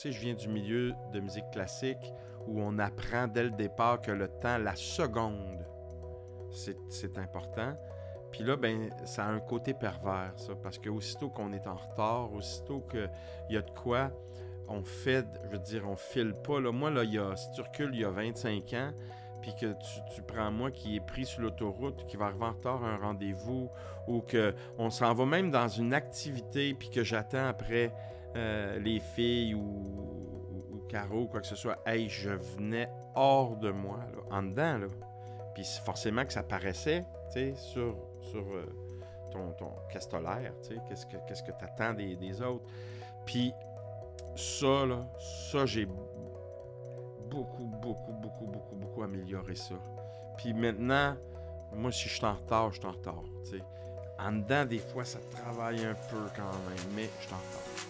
Tu sais, je viens du milieu de musique classique où on apprend dès le départ que le temps, la seconde, c'est important. Puis là, ben, ça a un côté pervers, ça, parce que aussitôt qu'on est en retard, aussitôt qu'il y a de quoi, on fait, je veux dire, on file pas. Là. Moi, là, y si tu recules il y a 25 ans, puis que tu, prends moi qui est pris sur l'autoroute, qui va arriver en retard à un rendez-vous, ou que on s'en va même dans une activité, puis que j'attends après euh, les filles ou, carreaux ou, quoi que ce soit, hey, je venais hors de moi, là, en dedans. Là. Puis forcément que ça paraissait sur, sur euh, ton, ton qu'est-ce que qu'est-ce que t'attends des, des autres. Puis ça, là, ça, j'ai beaucoup, beaucoup, beaucoup, beaucoup, beaucoup amélioré ça. Puis maintenant, moi, si je suis en retard, je suis en retard. En dedans, des fois, ça travaille un peu quand même, mais je suis en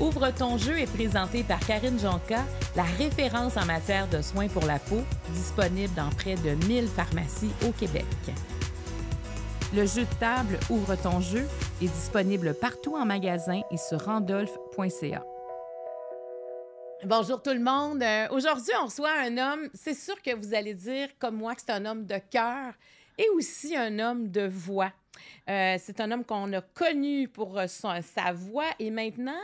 Ouvre ton jeu est présenté par Karine Jonca, la référence en matière de soins pour la peau, disponible dans près de 1000 pharmacies au Québec. Le jeu de table Ouvre ton jeu est disponible partout en magasin et sur randolph.ca. Bonjour tout le monde. Euh, aujourd'hui, on reçoit un homme, c'est sûr que vous allez dire comme moi que c'est un homme de cœur et aussi un homme de voix. Euh, c'est un homme qu'on a connu pour euh, sa voix et maintenant,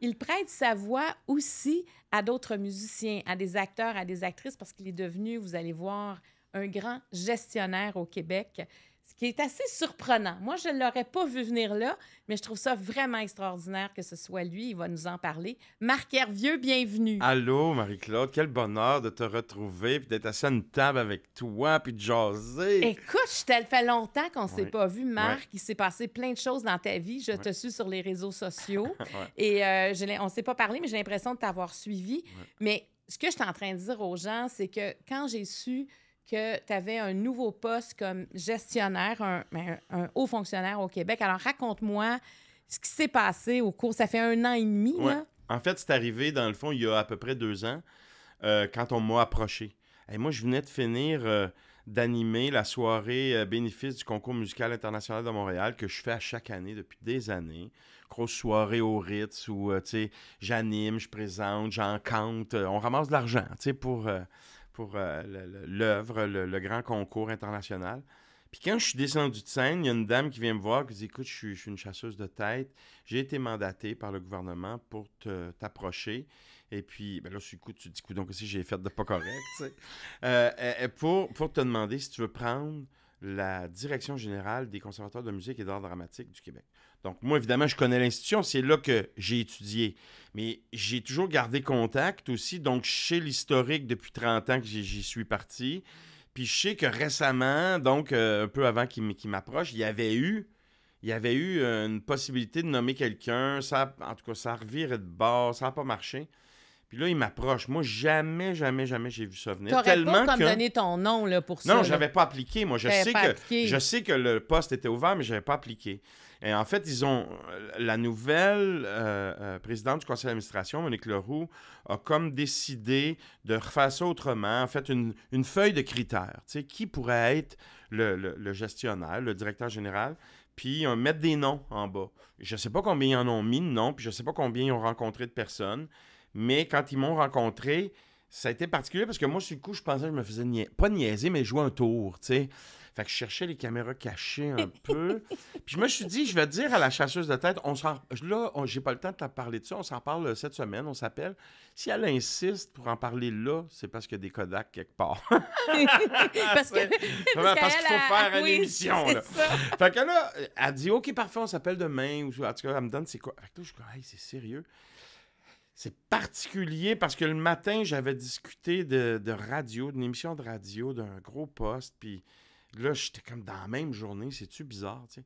il prête sa voix aussi à d'autres musiciens, à des acteurs, à des actrices, parce qu'il est devenu, vous allez voir, un grand gestionnaire au Québec ce qui est assez surprenant. Moi, je ne l'aurais pas vu venir là, mais je trouve ça vraiment extraordinaire que ce soit lui. Il va nous en parler. Marc Hervieux, bienvenue. Allô, Marie-Claude. Quel bonheur de te retrouver, puis d'être assis à une table avec toi, puis de jaser. Écoute, ça fait longtemps qu'on ne s'est pas vu, Marc. Il s'est passé plein de choses dans ta vie. Je te suis sur les réseaux sociaux. Et euh, je on ne s'est pas parlé, mais j'ai l'impression de t'avoir suivi. Mais ce que je suis en train de dire aux gens, c'est que quand j'ai su que tu avais un nouveau poste comme gestionnaire, ben, un, haut fonctionnaire au Québec. Alors, raconte-moi ce qui s'est passé au cours. Ça fait un an et demi, En fait, c'est arrivé, dans le fond, il y a à peu près deux ans, euh, quand on m'a approché. Et moi, je venais de finir euh, d'animer la soirée euh, bénéfice du concours musical international de Montréal que je fais à chaque année depuis des années. Grosse soirée au Ritz où, tu sais, j'anime, je présente, j'encante. on ramasse de l'argent, tu sais, pour pour euh, l'œuvre, le, grand concours international. Puis quand je suis descendu de scène, il y a une dame qui vient me voir qui dit Écoute, je suis, une chasseuse de tête. J'ai été mandatée par le gouvernement pour t'approcher. Et puis, ben là, coup, tu dis donc aussi, j'ai fait de pas correct. Euh, euh, euh, pour, pour te demander si tu veux prendre la direction générale des conservatoires de musique et d'art dramatique du Québec. Donc, moi, évidemment, je connais l'institution, c'est là que j'ai étudié. Mais j'ai toujours gardé contact aussi. Donc, chez l'historique depuis 30 ans que j'y suis parti. Puis, je sais que récemment, donc euh, un peu avant qu'il m'approche, il y avait eu il y avait eu euh, une possibilité de nommer quelqu'un. Ça, en tout cas, ça revirait de bord, ça n'a pas marché. Puis là, il m'approche. Moi, jamais, jamais, jamais j'ai vu ça venir. Tu Tellement pas donné ton nom là, pour ça. Non, j'avais pas appliqué. Moi, je sais, que, je sais que le poste était ouvert, mais j'avais pas appliqué. Et en fait, ils ont euh, la nouvelle euh, euh, présidente du conseil d'administration, Monique Leroux, a comme décidé de refaire ça autrement, en fait, une, feuille de critères. Tu sais, qui pourrait être le, le, gestionnaire, le directeur général? puis on mettre des noms en bas. Je ne sais pas combien ils en ont mis de noms, puis je ne sais pas combien ils ont rencontré de personnes, mais quand ils m'ont rencontré, ça a été particulier parce que moi, sur coup, je pensais que je me faisais pas niaiser, mais jouer un tour, tu sais. Fait que je cherchais les caméras cachées un peu. Puis je me suis dit, je vais dire à la chasseuse de tête, on là, j'ai pas le temps de te parler de ça, on s'en parle cette semaine, on s'appelle. Si elle insiste pour en parler là, c'est parce qu'il y a des Kodak quelque part. parce que, parce, qu'il faut faire une émission. Là. Fait que là, elle dit, OK, parfait, on s'appelle demain. Ou, en tout cas, elle me donne c'est quoi. Fait que là, je dis, hey, c'est sérieux c'est particulier parce que le matin, j'avais discuté de, de radio, d'une émission de radio, d'un gros poste, puis là, j'étais comme dans la même journée, c'est-tu bizarre, tu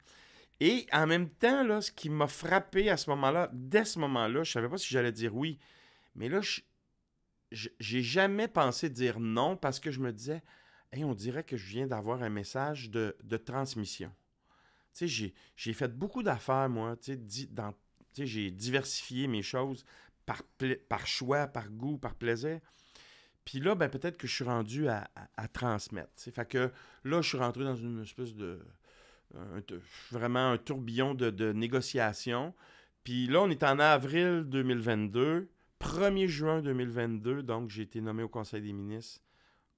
Et en même temps, là, ce qui m'a frappé à ce moment-là, dès ce moment-là, je savais pas si j'allais dire oui. Mais là, j'ai jamais pensé dire non parce que je me disais, hey, on dirait que je viens d'avoir un message de, de transmission. Tu sais, j'ai fait beaucoup d'affaires, moi. Tu sais, j'ai diversifié mes choses par, par choix, par goût, par plaisir. Puis là, ben, peut-être que je suis rendu à, à, transmettre. Fait que là, je suis rentré dans une espèce de. vraiment un tourbillon de, de négociations. Puis là, on est en avril 2022, 1er juin 2022, donc j'ai été nommé au Conseil des ministres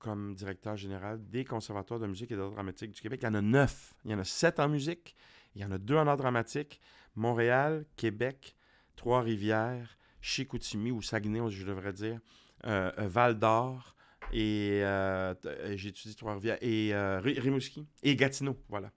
comme directeur général des conservatoires de musique et d'art dramatique du Québec. Il y en a neuf. Il y en a sept en musique. Il y en a deux en art dramatique. Montréal, Québec, Trois-Rivières, Chicoutimi ou Saguenay, je devrais dire. Euh, euh, Val d'Or et euh, j'étudie trois et Rimouski et Gatineau, voilà.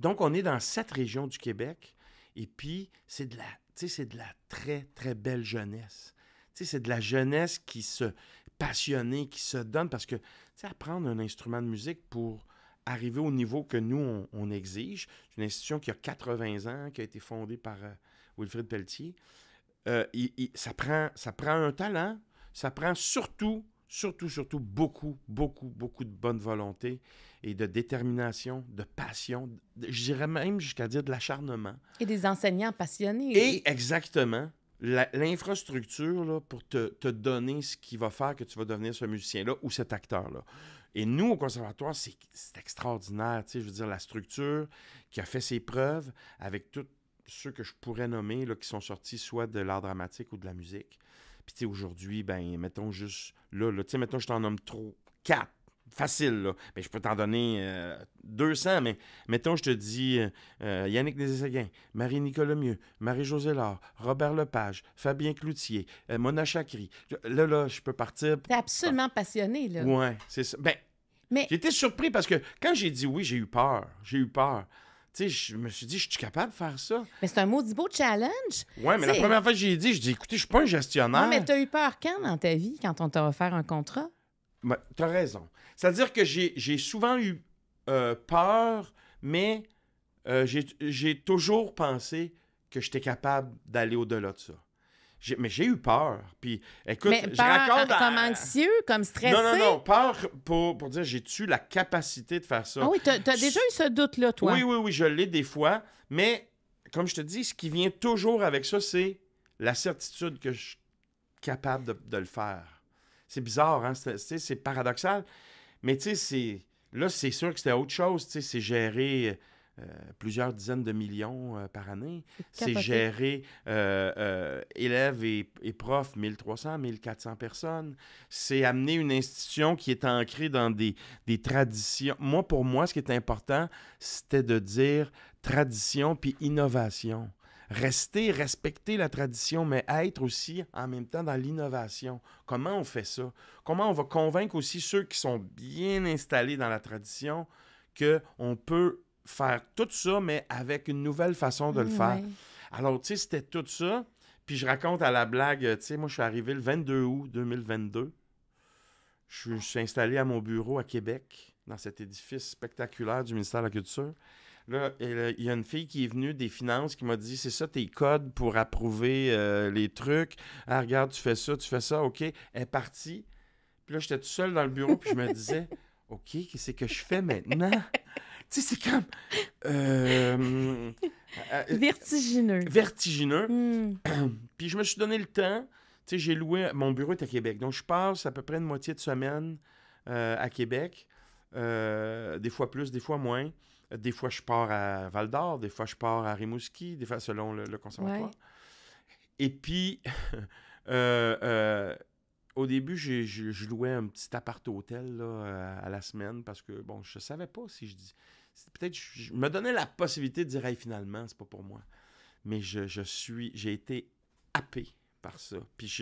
Donc on est dans cette région du Québec et puis c'est de la c'est de la très très belle jeunesse. c'est de la jeunesse qui se passionne, qui se donne parce que apprendre un instrument de musique pour arriver au niveau que nous, on, exige. C'est une institution qui a 80 ans, qui a été fondée par Wilfrid Pelletier. ça, prend, ça prend un talent, ça prend surtout, surtout, surtout beaucoup, beaucoup, beaucoup de bonne volonté et de détermination, de passion, je dirais même jusqu'à dire de l'acharnement. Et des enseignants passionnés. Et exactement. L'infrastructure pour te, donner ce qui va faire que tu vas devenir ce musicien-là ou cet acteur-là. Et nous, au conservatoire, c'est extraordinaire. Je veux dire, la structure qui a fait ses preuves avec tout, ceux que je pourrais nommer, là, qui sont sortis soit de l'art dramatique ou de la musique, puis tu aujourd'hui, ben, mettons juste là, là tu sais, mettons, je t'en nomme trop. Quatre. Facile, là. Mais ben, je peux t'en donner 200, euh, mais mettons, je te dis euh, euh, Yannick Nézéguin, Marie-Nicolas Mieux, Marie-Josée Laure, Robert Lepage, Fabien Cloutier, Mona Chakri. Là, là, je peux partir. T'es absolument passionné, là. Ouais, c'est ça. Ben, mais... J'étais surpris parce que quand j'ai dit oui, j'ai eu peur. J'ai eu peur je me suis dit, je suis capable de faire ça. Mais c'est un maudit beau challenge. Oui, mais la première fois que j'ai dit, je dis, écoutez, je suis pas un gestionnaire. mais t'as eu peur quand dans ta vie, quand on t'a offert un contrat? Tu ben, t'as raison. C'est-à-dire que j'ai souvent eu euh, peur, mais euh, j'ai toujours pensé que j'étais capable d'aller au-delà de ça mais j'ai eu peur. Puis, écoute, mais je peur, Comme anxieux, comme stressé. Non, non, non. Peur pour, pour dire j'ai-tu la capacité de faire ça. Ah oui, t'as as déjà eu ce doute-là, toi. Oui, oui, oui, je l'ai des fois. Mais, comme je te dis, ce qui vient toujours avec ça, c'est la certitude que je suis capable de, le faire. C'est bizarre, hein? C'est paradoxal. Mais, tu sais, là, c'est sûr que c'était autre chose. Tu sais, c'est gérer euh, plusieurs dizaines de millions euh, par année. C'est gérer euh, élèves et, profs, 1300, 1400 personnes. C'est amener une institution qui est ancrée dans des, des traditions. Moi, pour moi, ce qui est important, c'était de dire tradition puis innovation rester, respecter la tradition, mais être aussi en même temps dans l'innovation. Comment on fait ça? Comment on va convaincre aussi ceux qui sont bien installés dans la tradition qu'on peut faire tout ça, mais avec une nouvelle façon de le mm, faire. Alors, tu sais, c'était tout ça. Puis je raconte à la blague, tu sais, moi, je suis arrivé le 22 août 2022. Je, suis installé à mon bureau à Québec, dans cet édifice spectaculaire du ministère de la Culture. Là, il y a une fille qui est venue des finances qui m'a dit C'est ça tes codes pour approuver euh, les trucs. Ah, regarde, tu fais ça, tu fais ça, OK. Elle est partie. Puis là, j'étais tout seul dans le bureau, puis je me disais OK, qu'est-ce que je fais maintenant sais, c'est comme. Euh, euh vertigineux. Vertigineux. Hmm. Puis je me suis donné le temps. Tu sais, j'ai loué. Mon bureau est à Québec. Donc, je passe à peu près une moitié de semaine euh, à Québec. Euh, des fois plus, des fois moins. Des fois, je pars à Val d'Or. Des fois, je pars à Rimouski. Des fois, selon le, conservatoire. Et puis. au début, je louais un petit appart-hôtel à la semaine parce que, bon, je savais pas si je dis peut-être je me donnais la possibilité de dire hey, finalement, c'est pas pour moi. Mais je, suis, j'ai été happé par ça. Puis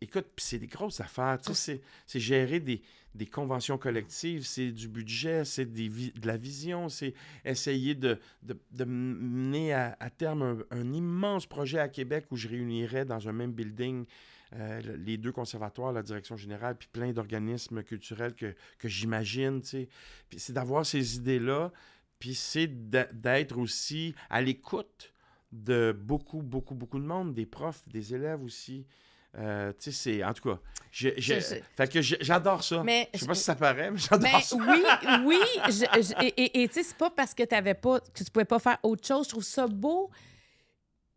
écoute, c'est des grosses affaires. C'est gérer des, conventions collectives, c'est du budget, c'est de la vision, c'est essayer de, mener à, terme un, immense projet à Québec où je réunirais dans un même building euh, les deux conservatoires, la direction générale, puis plein d'organismes culturels que, j'imagine, tu sais. Puis c'est d'avoir ces idées-là, puis c'est d'être aussi à l'écoute de beaucoup, beaucoup, beaucoup de monde, des profs, des élèves aussi. Euh, tu sais, c'est. En tout cas, j'adore ça. je sais pas si ça paraît, mais j'adore ça. Oui, oui. et tu sais, c'est pas parce que, avais pas, que tu pouvais pas faire autre chose. Je trouve ça beau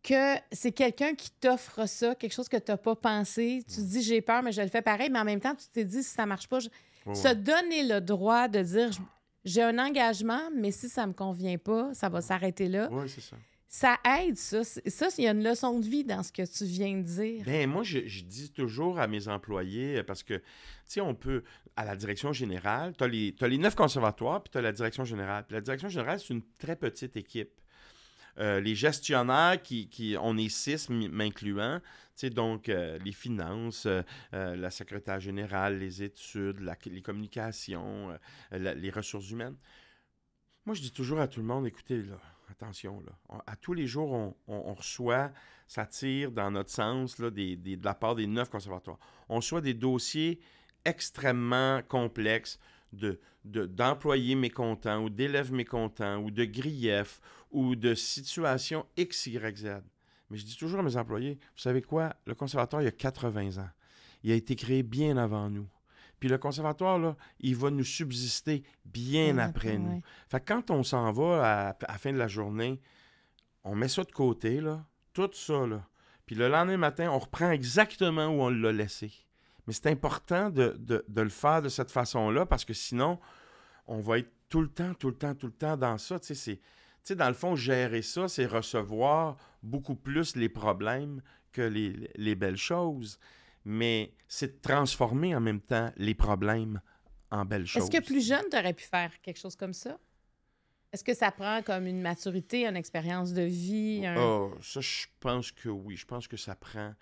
que c'est quelqu'un qui t'offre ça, quelque chose que tu n'as pas pensé. Tu te mm. dis, j'ai peur, mais je le fais pareil. Mais en même temps, tu t'es dit, si ça ne marche pas, se donner le droit de dire, j'ai un engagement, mais si ça ne me convient pas, ça va s'arrêter là. Oui, c'est ça. Ça aide, ça. Ça, il y a une leçon de vie dans ce que tu viens de dire. Bien, moi, je, dis toujours à mes employés, euh, parce que, tu sais, on peut, à la direction générale, tu as, as les neuf conservatoires, puis tu as la direction générale. Puis la direction générale, c'est une très petite équipe. Euh, les gestionnaires qui, qui, on est six m'incluant, donc euh, les finances, euh, la secrétaire générale, les études, la, les communications, les ressources humaines. Moi, je dis toujours à tout le monde, écoutez, attention, à tous les jours, on, reçoit, ça tire dans notre sens de la part des neuf conservatoires. On reçoit des dossiers extrêmement complexes d'employés de, mécontents ou d'élèves mécontents ou de griefs ou de situations X, Y, Z. Mais je dis toujours à mes employés, vous savez quoi, le conservatoire, il y a 80 ans. Il a été créé bien avant nous. Puis le conservatoire, là, il va nous subsister bien, après, nous. Fait quand on s'en va à, la fin de la journée, on met ça de côté, là, tout ça, Puis le lendemain matin, on reprend exactement où on l'a laissé. Mais c'est important de, de, le faire de cette façon-là parce que sinon, on va être tout le temps, tout le temps, tout le temps dans ça. Tu sais, c'est, dans le fond, gérer ça, c'est recevoir beaucoup plus les problèmes que les, belles choses. Mais c'est transformer en même temps les problèmes en belles choses. Est-ce que plus jeune, tu aurais pu faire quelque chose comme ça? Est-ce que ça prend comme une maturité, une expérience de vie? Oh, ça, je pense que oui. Je pense que ça prend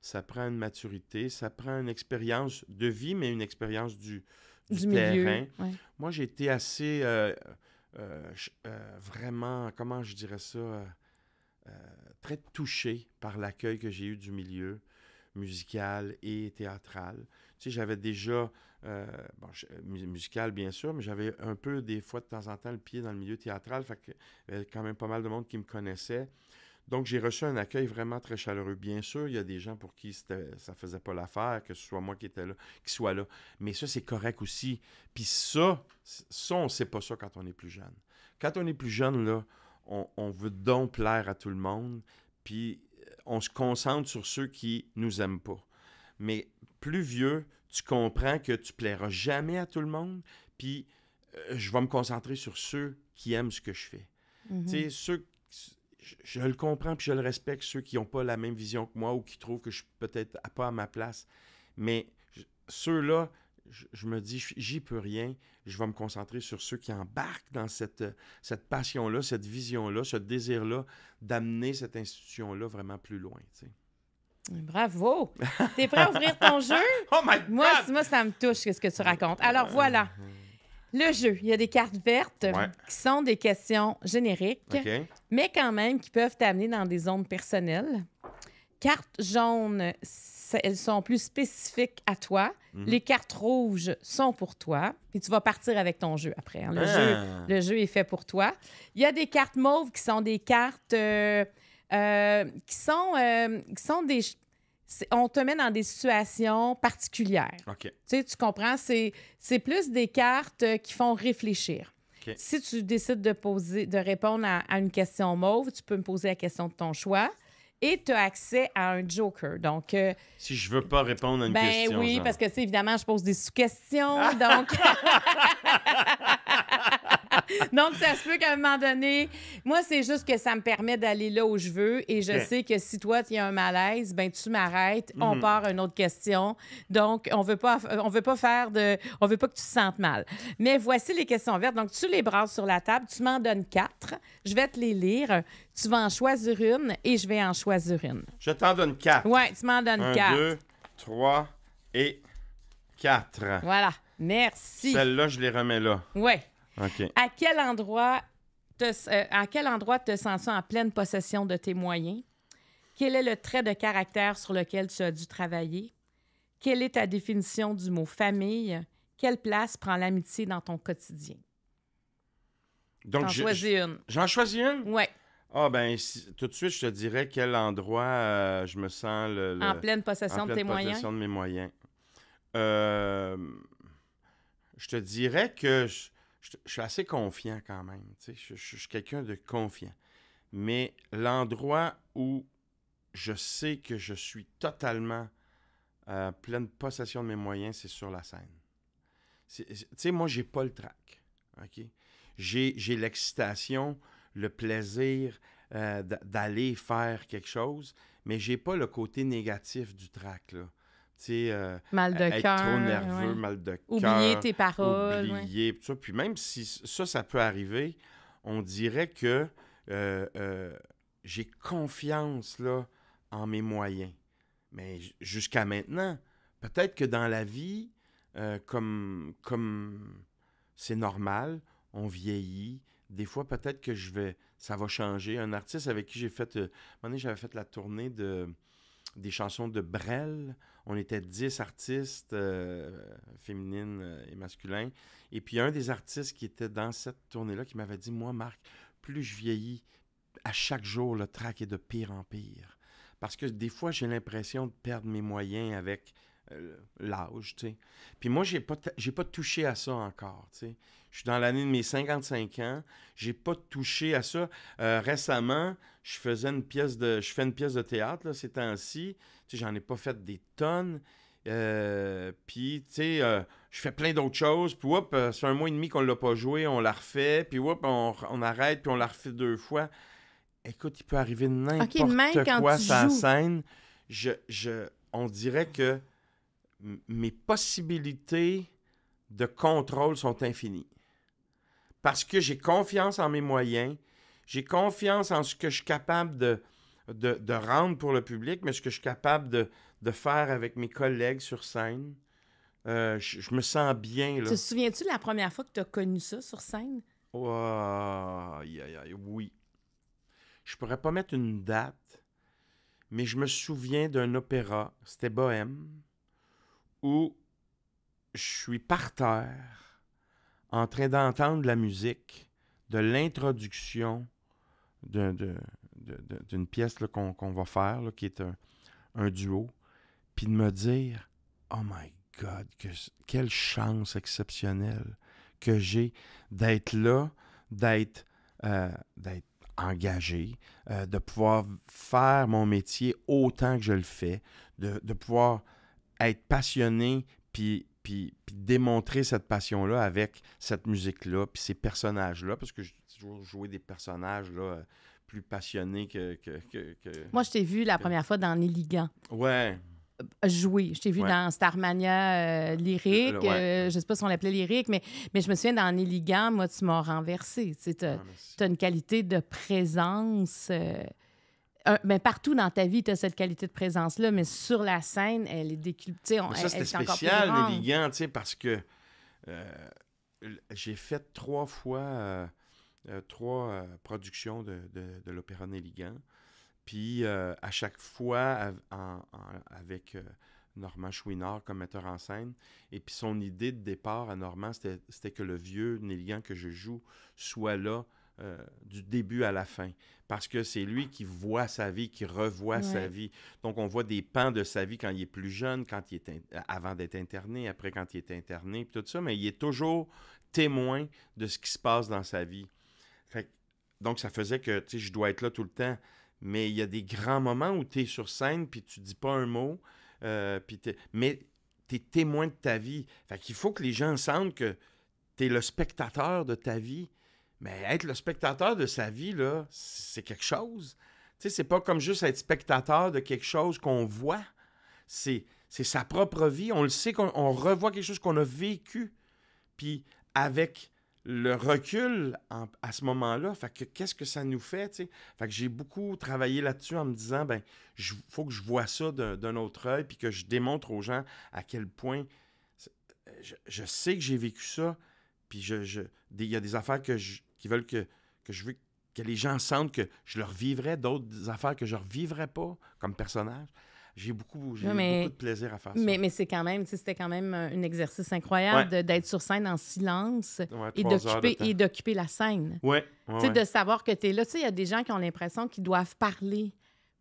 ça prend une maturité, ça prend une expérience de vie, mais une expérience du, terrain. Moi, j'ai été assez euh, euh, euh, vraiment, comment je dirais ça, très touché par l'accueil que j'ai eu du milieu musical et théâtral. Tu sais, j'avais déjà, musical bien sûr, mais j'avais un peu des fois de temps en temps le pied dans le milieu théâtral, fait que, il y avait quand même pas mal de monde qui me connaissait. Donc, j'ai reçu un accueil vraiment très chaleureux. Bien sûr, il y a des gens pour qui ça ne faisait pas l'affaire, que ce soit moi qui étais là, qui soit là. Mais ça, c'est correct aussi. Puis ça, ça, on ne sait pas ça quand on est plus jeune. Quand on est plus jeune, là, on, veut donc plaire à tout le monde, puis euh, on se concentre sur ceux qui nous aiment pas. Mais plus vieux, tu comprends que tu plairas jamais à tout le monde, puis euh, je vais me concentrer sur ceux qui aiment ce que je fais. Mm-hmm. Tu sais, ceux je, le comprends puis je le respecte, ceux qui n'ont pas la même vision que moi ou qui trouvent que je suis peut-être pas à ma place. Mais ceux-là, je, me dis, j'y peux rien. Je vais me concentrer sur ceux qui embarquent dans cette, cette passion-là, cette vision-là, ce désir-là d'amener cette institution-là vraiment plus loin. Tu Bravo! T'es prêt à ouvrir ton jeu? Oh my God! Moi, moi, ça me touche ce que tu racontes. Alors euh, voilà. Euh, euh. Le jeu, il y a des cartes vertes qui sont des questions génériques, mais quand même qui peuvent t'amener dans des zones personnelles. Cartes jaunes, elles sont plus spécifiques à toi. Mhm. Les cartes rouges sont pour toi. Puis tu vas partir avec ton jeu après. Hein. Ah. Le, jeu, est fait pour toi. Il y a des cartes mauves qui sont des cartes euh, euh, qui, sont, euh, qui sont des on te met dans des situations particulières. Tu, comprends? C'est plus des cartes euh, qui font réfléchir. Si tu décides de, poser, de répondre à, une question mauve, tu peux me poser la question de ton choix. Et tu as accès à un joker. Donc, euh, si je veux pas répondre à une ben question. Ben oui, parce que, c'est évidemment, je pose des sous-questions. donc. Donc, ça se peut qu'à un moment donné, moi, c'est juste que ça me permet d'aller là où je veux et je sais que si toi, tu as un malaise, ben tu m'arrêtes, on mhm. part à une autre question. Donc, on veut pas, on veut pas faire de, on veut pas que tu te sentes mal. Mais voici les questions vertes. Donc, tu les brasses sur la table, tu m'en donnes quatre, je vais te les lire, tu vas en choisir une et je vais en choisir une. Je t'en donne quatre. Oui, tu m'en donnes un, Deux, trois et quatre. Voilà. Merci. Celle-là, je les remets là. Ouais. À quel endroit te, euh, à quel endroit te sens-tu en pleine possession de tes moyens? Quel est le trait de caractère sur lequel tu as dû travailler? Quelle est ta définition du mot famille? Quelle place prend l'amitié dans ton quotidien? Donc, j'en choisis une. J'en choisis une? Oui. Ah, ben, tout de suite, je te dirais quel endroit euh, je me sens le, en pleine possession de tes moyens. de mes moyens. Euh, je te dirais que. Je, je, suis assez confiant quand même. Tu sais, je, suis quelqu'un de confiant. Mais l'endroit où je sais que je suis totalement plein euh, pleine possession de mes moyens, c'est sur la scène. Tu sais, moi, j'ai pas le trac. OK? J'ai l'excitation, le plaisir euh, d'aller faire quelque chose, mais j'ai pas le côté négatif du trac. Là. Euh, mal de euh, être cœur, trop nerveux, mal de cœur. Oublier tes paroles. Oublier, tout Puis même si ça, ça peut arriver, on dirait que euh, j'ai confiance là, en mes moyens. Mais jusqu'à maintenant, peut-être que dans la vie, comme comme c'est normal, on vieillit. Des fois, peut-être que je vais, ça va changer. Un artiste avec qui j'ai fait, j'avais fait la tournée de des chansons de Brel on était dix artistes euh, féminines euh, et masculins. Et puis un des artistes qui était dans cette tournée-là qui m'avait dit, moi, Marc, plus je vieillis, à chaque jour, le track est de pire en pire. Parce que des fois, j'ai l'impression de perdre mes moyens avec euh, l'âge, tu Puis moi, j'ai pas, pas touché à ça encore, Je suis dans l'année de mes 55 ans, j'ai pas touché à ça. récemment, je faisais une pièce de, je fais une pièce de théâtre, ces temps-ci, j'en ai pas fait des tonnes. Euh, puis, tu sais, euh, je fais plein d'autres choses. Puis, hop, c'est euh, un mois et demi qu'on l'a pas joué, on la refait. Puis, hop, on, arrête, puis on la refait deux fois. Écoute, il peut arriver n'importe quoi ça la scène. Je, on dirait que mes possibilités de contrôle sont infinies. Parce que j'ai confiance en mes moyens, j'ai confiance en ce que je suis capable de, de, de, rendre pour le public, mais ce que je suis capable de, de faire avec mes collègues sur scène. Euh, je, me sens bien. Là. Tu te souviens-tu de la première fois que tu as connu ça sur scène? Oh, oui. Je pourrais pas mettre une date, mais je me souviens d'un opéra, c'était Bohème, où je suis par terre en train d'entendre la musique de l'introduction d'un... de, d'une pièce qu'on va faire, qui est un, duo, puis de me dire Oh my God, quelle chance exceptionnelle que j'ai d'être là, d'être euh, engagé, euh, de pouvoir faire mon métier autant que je le fais, de, pouvoir être passionné, puis, puis démontrer cette passion-là avec cette musique-là, puis ces personnages-là, parce que j'ai toujours joué des personnages là, euh, plus passionné que. Moi, je t'ai vu la première fois dans Nilligan. Ouais. Euh, jouer. Je t'ai vu dans Starmania euh, lyrique. Euh, je sais pas si on l'appelait lyrique, mais, mais je me souviens dans Nilligan, moi, tu m'as renversé. Tu as, ah, une qualité de présence. mais partout dans ta vie, tu as cette qualité de présence-là, mais sur la scène, elle est déculpée. Ça, c'était spécial, Nilligan, parce que j'ai fait trois fois euh, trois euh, productions de, de, l'Opéra Néligan. Puis euh, à chaque fois, avec Normand Chouinard comme metteur en scène. Et puis son idée de départ à Normand, c'était que le vieux Néligan que je joue soit là du début à la fin. Parce que c'est lui qui voit sa vie, qui revoit sa vie. Donc, on voit des pans de sa vie quand il est plus jeune, quand il est avant d'être interné, après quand il est interné, puis tout ça. Mais il est toujours témoin de ce qui se passe dans sa vie donc, ça faisait que je dois être là tout le temps. Mais il y a des grands moments où tu es sur scène, puis tu dis pas un mot, euh, mais tu es témoin de ta vie. Fait qu'il faut que les gens sentent que tu es le spectateur de ta vie. Mais être le spectateur de sa vie, là, c'est quelque chose. Tu sais, c'est pas comme juste être spectateur de quelque chose qu'on voit. C'est, sa propre vie. On le sait, qu'on, on revoit quelque chose qu'on a vécu. Puis avec le recul à ce moment-là, fait que qu'est-ce que ça nous fait, Fait que j'ai beaucoup travaillé là-dessus en me disant, ben, il faut que je vois ça d'un autre œil, puis que je démontre aux gens à quel point euh, je, sais que j'ai vécu ça, puis je, il y a des affaires que qui veulent que, je veux que les gens sentent que je leur vivrais, d'autres affaires que je leur vivrais pas comme personnage j'ai beaucoup, beaucoup de plaisir à faire ça. Mais, mais c'est quand même, c'était quand même euh, un exercice incroyable d'être sur scène en silence et, d'occuper, et d'occuper la scène. Oui. de savoir que tu es là. Tu sais, il y a des gens qui ont l'impression qu'ils doivent parler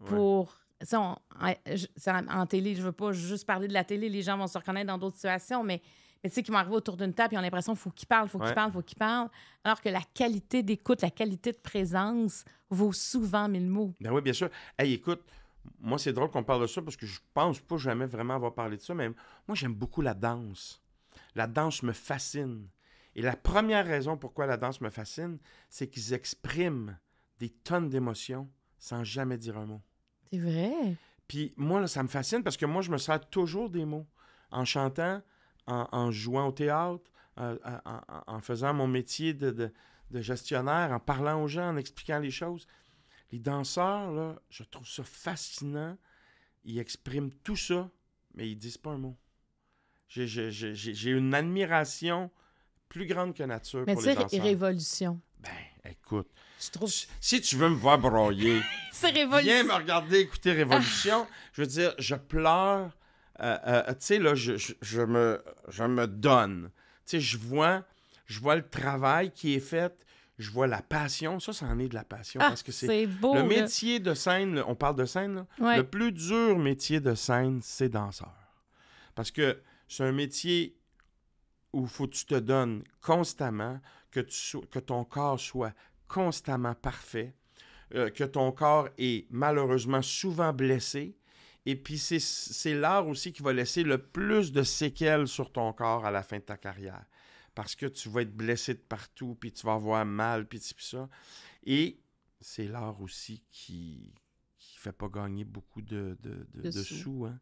pour. On, en, télé, je veux pas juste parler de la télé, les gens vont se reconnaître dans d'autres situations, mais mais tu sais, qui arriver autour d'une table, ils ont l'impression qu'il faut qu'ils parlent, faut qu'ils parlent, faut qu'ils parlent. Alors que la qualité d'écoute, la qualité de présence vaut souvent mille mots. Ben oui, bien sûr. Hey, écoute, moi, c'est drôle qu'on parle de ça parce que je pense pas jamais vraiment avoir parlé de ça, mais moi, j'aime beaucoup la danse. La danse me fascine. Et la première raison pourquoi la danse me fascine, c'est qu'ils expriment des tonnes d'émotions sans jamais dire un mot. C'est vrai. Puis moi, ça me fascine parce que moi, je me sers toujours des mots. En chantant, en, jouant au théâtre, euh, euh, en, faisant mon métier de, gestionnaire, en parlant aux gens, en expliquant les choses. Les danseurs, là, je trouve ça fascinant. Ils expriment tout ça, mais ils disent pas un mot. J'ai une admiration plus grande que nature pour les danseurs. Mais révolution. Ben, écoute, si, tu veux me voir broyer, viens me regarder écouter Révolution. je veux dire, je pleure. Euh, euh, euh, tu sais, là, je, me, je me donne. Tu sais, je vois, je vois le travail qui est fait je vois la passion. Ça, ça en est de la passion. Ah, parce que c'est le métier de scène, on parle de scène, là. le plus dur métier de scène, c'est danseur. Parce que c'est un métier où faut que tu te donnes constamment, que, que ton corps soit constamment parfait, euh, que ton corps est malheureusement souvent blessé. Et puis c'est l'art aussi qui va laisser le plus de séquelles sur ton corps à la fin de ta carrière parce que tu vas être blessé de partout, puis tu vas avoir mal, puis ça. Et c'est l'art aussi qui ne fait pas gagner beaucoup de, sous. hein.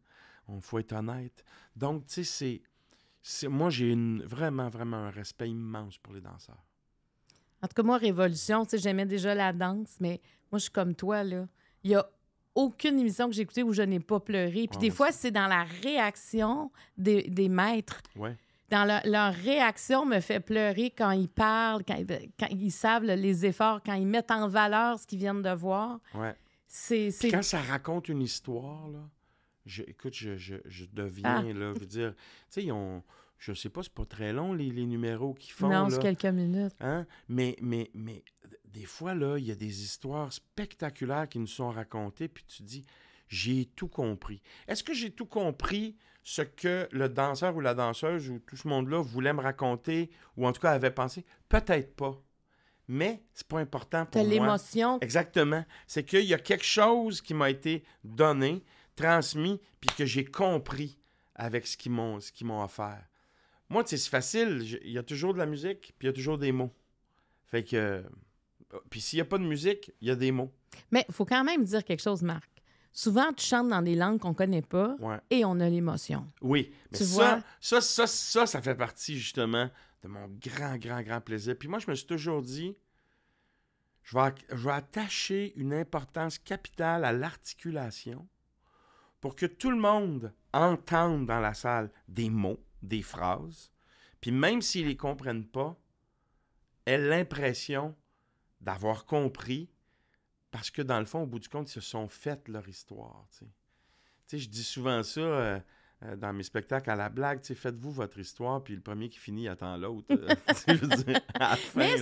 On faut être honnête. Donc, tu sais, c'est. Moi, j'ai vraiment, vraiment un respect immense pour les danseurs. En tout cas, moi, Révolution, tu sais, j'aimais déjà la danse, mais moi, je suis comme toi, là. Il y a aucune émission que j'ai écoutée où je n'ai pas pleuré. Puis ah, des fois, c'est dans la réaction des, des maîtres. Ouais dans leur, réaction me fait pleurer quand ils parlent, quand, ils savent les efforts, quand ils mettent en valeur ce qu'ils viennent de voir. Ouais. C'est, Quand ça raconte une histoire, là, je, écoute, je, deviens, ah. là, je veux dire, tu sais, ils ont je sais pas, c'est pas très long, les, numéros qu'ils font. Non, c'est quelques minutes. Hein? Mais, mais, mais des fois, là, il y a des histoires spectaculaires qui nous sont racontées, puis tu dis, j'ai tout compris. Est-ce que j'ai tout compris ce que le danseur ou la danseuse ou tout ce monde-là voulait me raconter ou en tout cas avait pensé? Peut-être pas. Mais c'est pas important pour moi. l'émotion. Exactement. C'est qu'il y a quelque chose qui m'a été donné, transmis, puis que j'ai compris avec ce qu'ils m'ont offert. Moi, c'est facile. Il y a toujours de la musique, puis il y a toujours des mots. Fait que. Euh, puis s'il n'y a pas de musique, il y a des mots. Mais il faut quand même dire quelque chose, Marc. Souvent, tu chantes dans des langues qu'on ne connaît pas et on a l'émotion. Oui, mais ça, ça, ça, fait partie justement de mon grand, grand, grand plaisir. Puis moi, je me suis toujours dit, je vais, je vais attacher une importance capitale à l'articulation pour que tout le monde entende dans la salle des mots, des phrases. Puis même s'ils ne les comprennent pas, aient l'impression d'avoir compris parce que dans le fond, au bout du compte, ils se sont faites leur histoire. Tu sais, je dis souvent ça euh, euh, dans mes spectacles à la blague, tu faites-vous votre histoire, puis le premier qui finit attend l'autre. Mais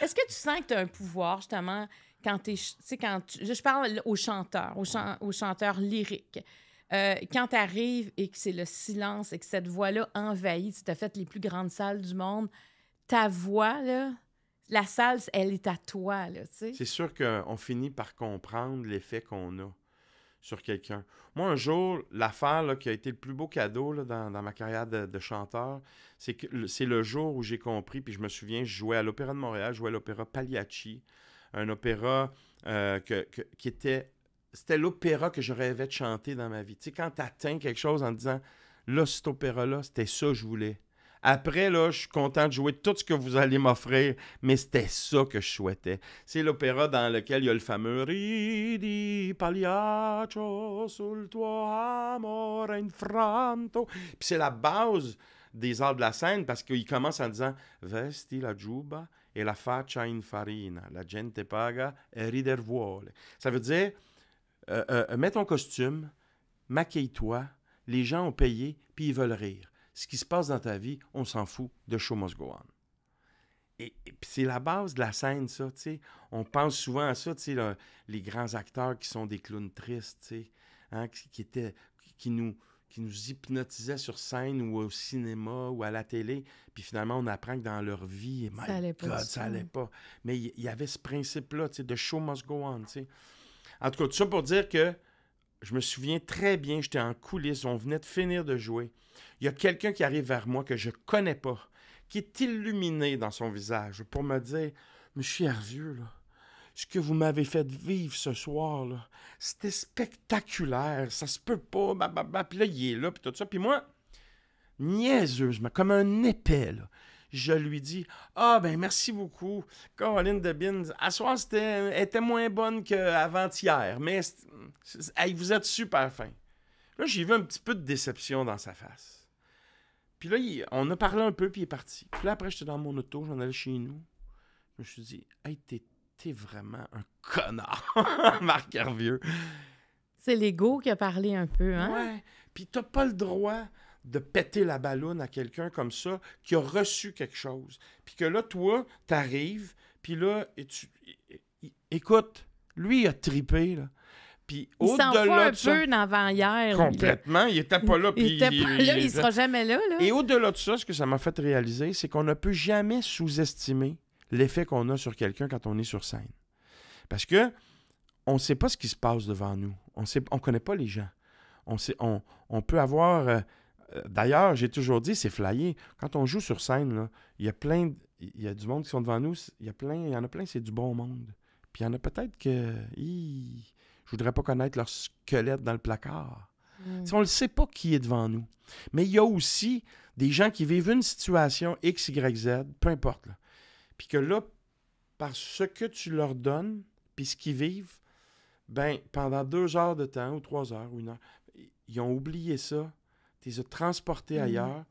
est-ce que, tu sens que tu as un pouvoir, justement, quand, t'es, quand tu quand Je parle aux chanteurs, aux, chanteurs lyriques. Euh, quand tu arrives et que c'est le silence et que cette voix-là envahit, tu as fait les plus grandes salles du monde, ta voix, là, la salle, elle est à toi, là, tu sais. C'est sûr qu'on finit par comprendre l'effet qu'on a sur quelqu'un. Moi, un jour, l'affaire qui a été le plus beau cadeau dans, ma carrière de, chanteur, c'est que c'est le jour où j'ai compris, puis je me souviens, je jouais à l'Opéra de Montréal, je jouais à l'Opéra Pagliacci, un opéra euh, qui était... C'était l'opéra que je rêvais de chanter dans ma vie. Tu sais, quand tu atteins quelque chose en disant, là, cet opéra-là, c'était ça que je voulais. Après, là, je suis content de jouer tout ce que vous allez m'offrir, mais c'était ça que je souhaitais. C'est l'opéra dans lequel il y a le fameux Ridi pagliaccio sul tuo amore infranto. Puis c'est la base des arts de la scène parce qu'il commence en disant Vesti la giuba e la faccia in farina, la gente paga e rider vuole. Ça veut dire euh, euh, mets ton costume, maquille-toi, les gens ont payé, puis ils veulent rire ce qui se passe dans ta vie, on s'en fout, de show must go on. Et, c'est la base de la scène, ça, tu sais. On pense souvent à ça, tu sais, les grands acteurs qui sont des clowns tristes, tu sais, hein, qui, qui, nous, qui nous hypnotisaient sur scène ou au cinéma ou à la télé. Puis finalement, on apprend que dans leur vie, ça n'allait pas ça pas. Mais il y, avait ce principe-là, tu sais, de show must go on, tu sais. En tout cas, tout ça pour dire que je me souviens très bien, j'étais en coulisses, on venait de finir de jouer. Il y a quelqu'un qui arrive vers moi que je ne connais pas, qui est illuminé dans son visage pour me dire Monsieur Hervieux, là, ce que vous m'avez fait vivre ce soir, là, c'était spectaculaire, ça se peut pas, bah, puis là, il est là, puis tout ça. Puis moi, niaiseusement, comme un épais, je lui dis Ah, ben merci beaucoup. Caroline de à soir, c'était, était moins bonne qu'avant-hier, mais vous êtes super fin. Là, j'ai vu un petit peu de déception dans sa face. Puis là, on a parlé un peu, puis il est parti. Puis là, après, j'étais dans mon auto, j'en allais chez nous. Je me suis dit Hey, t'es, vraiment un connard, Marc Hervieux. C'est l'ego qui a parlé un peu, hein? Ouais. Puis t'as pas le droit de péter la ballonne à quelqu'un comme ça qui a reçu quelque chose. Puis que là, toi, t'arrives, puis là, et tu, écoute, lui, il a tripé, là. Puis au-delà de ça. un peu d'avant-hier. Complètement. Il était pas là. Puis il n'était pas là, il, sera jamais là, Et au-delà de ça, ce que ça m'a fait réaliser, c'est qu'on ne peut jamais sous-estimer l'effet qu'on a sur quelqu'un quand on est sur scène. Parce que on ne sait pas ce qui se passe devant nous. On ne on connaît pas les gens. On, sait, on, peut avoir. Euh, euh, d'ailleurs, j'ai toujours dit, c'est flyé. Quand on joue sur scène, il y a plein, il y a du monde qui sont devant nous, il y a plein, il y en a plein, c'est du bon monde. Puis il y en a peut-être que, je voudrais pas connaître leur squelette dans le placard. Hmm. On ne sait pas qui est devant nous. Mais il y a aussi des gens qui vivent une situation X, Y, Z, peu importe. Puis que là, par ce que tu leur donnes, puis ce qu'ils vivent, ben, pendant deux heures de temps, ou trois heures, ou une heure, ils ont oublié ça, tu les mm. ailleurs.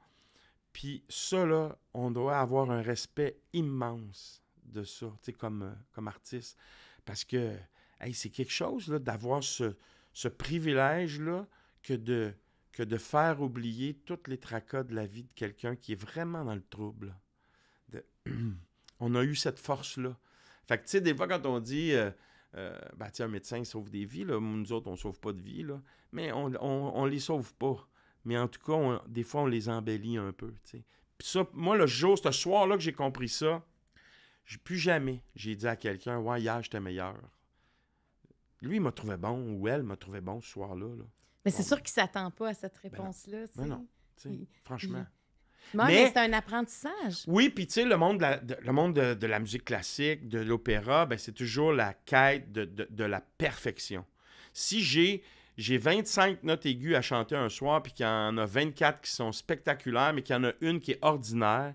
Puis ça, là, on doit avoir un respect immense de ça, tu comme, euh, comme artiste. Parce que, c'est quelque chose, là, d'avoir ce, privilège-là que de, que de faire oublier toutes les tracas de la vie de quelqu'un qui est vraiment dans le trouble. on a eu cette force-là. Fait que, tu sais, des fois, quand on dit... Euh, euh, ben, un médecin sauve des vies. Là. Nous autres, on ne sauve pas de vies, là. mais on ne les sauve pas mais en tout cas, des fois, on les embellit un peu. Puis ça, moi, le jour, ce soir-là que j'ai compris ça, plus jamais, j'ai dit à quelqu'un, ouais, hier, j'étais meilleur. Lui, il m'a trouvé bon, ou elle m'a trouvé bon ce soir-là. Là. Mais c'est sûr qu'il ne s'attend pas à cette réponse-là. non, franchement. mais, c'est un apprentissage. Oui, puis tu sais, le monde, de la, le monde de, la musique classique, de l'opéra, ben, c'est toujours la quête de, de la perfection. Si j'ai j'ai 25 notes aiguës à chanter un soir, puis qu'il y en a 24 qui sont spectaculaires, mais qu'il y en a une qui est ordinaire,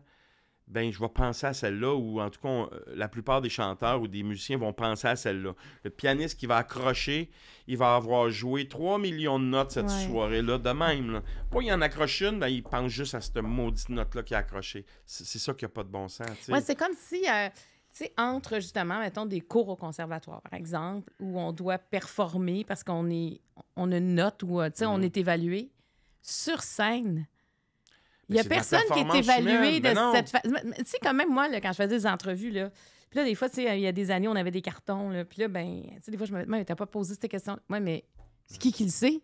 ben je vais penser à celle-là, ou en tout cas, euh, la plupart des chanteurs ou des musiciens vont penser à celle-là. Le pianiste qui va accrocher, il va avoir joué 3 millions de notes cette soirée-là, de même. Pas il en accroche une, ben, il pense juste à cette maudite note-là qui a accrochée. C'est ça qui n'a pas de bon sens. Ouais, c'est comme si... Euh, sais, entre justement, mettons, des cours au conservatoire, par exemple, où on doit performer parce qu'on est, on a une note ou, euh, tu sais, on mhm. est évalué, sur scène, il n'y a personne qui est évalué de cette façon. Tu sais, quand même, moi, là, quand je faisais des entrevues, là, puis là, des fois, tu sais, il y a des années, on avait des cartons, puis là, ben, tu sais, des fois, je me disais, mais t'as pas posé cette question. Ouais, mais c'est qui qui le sait?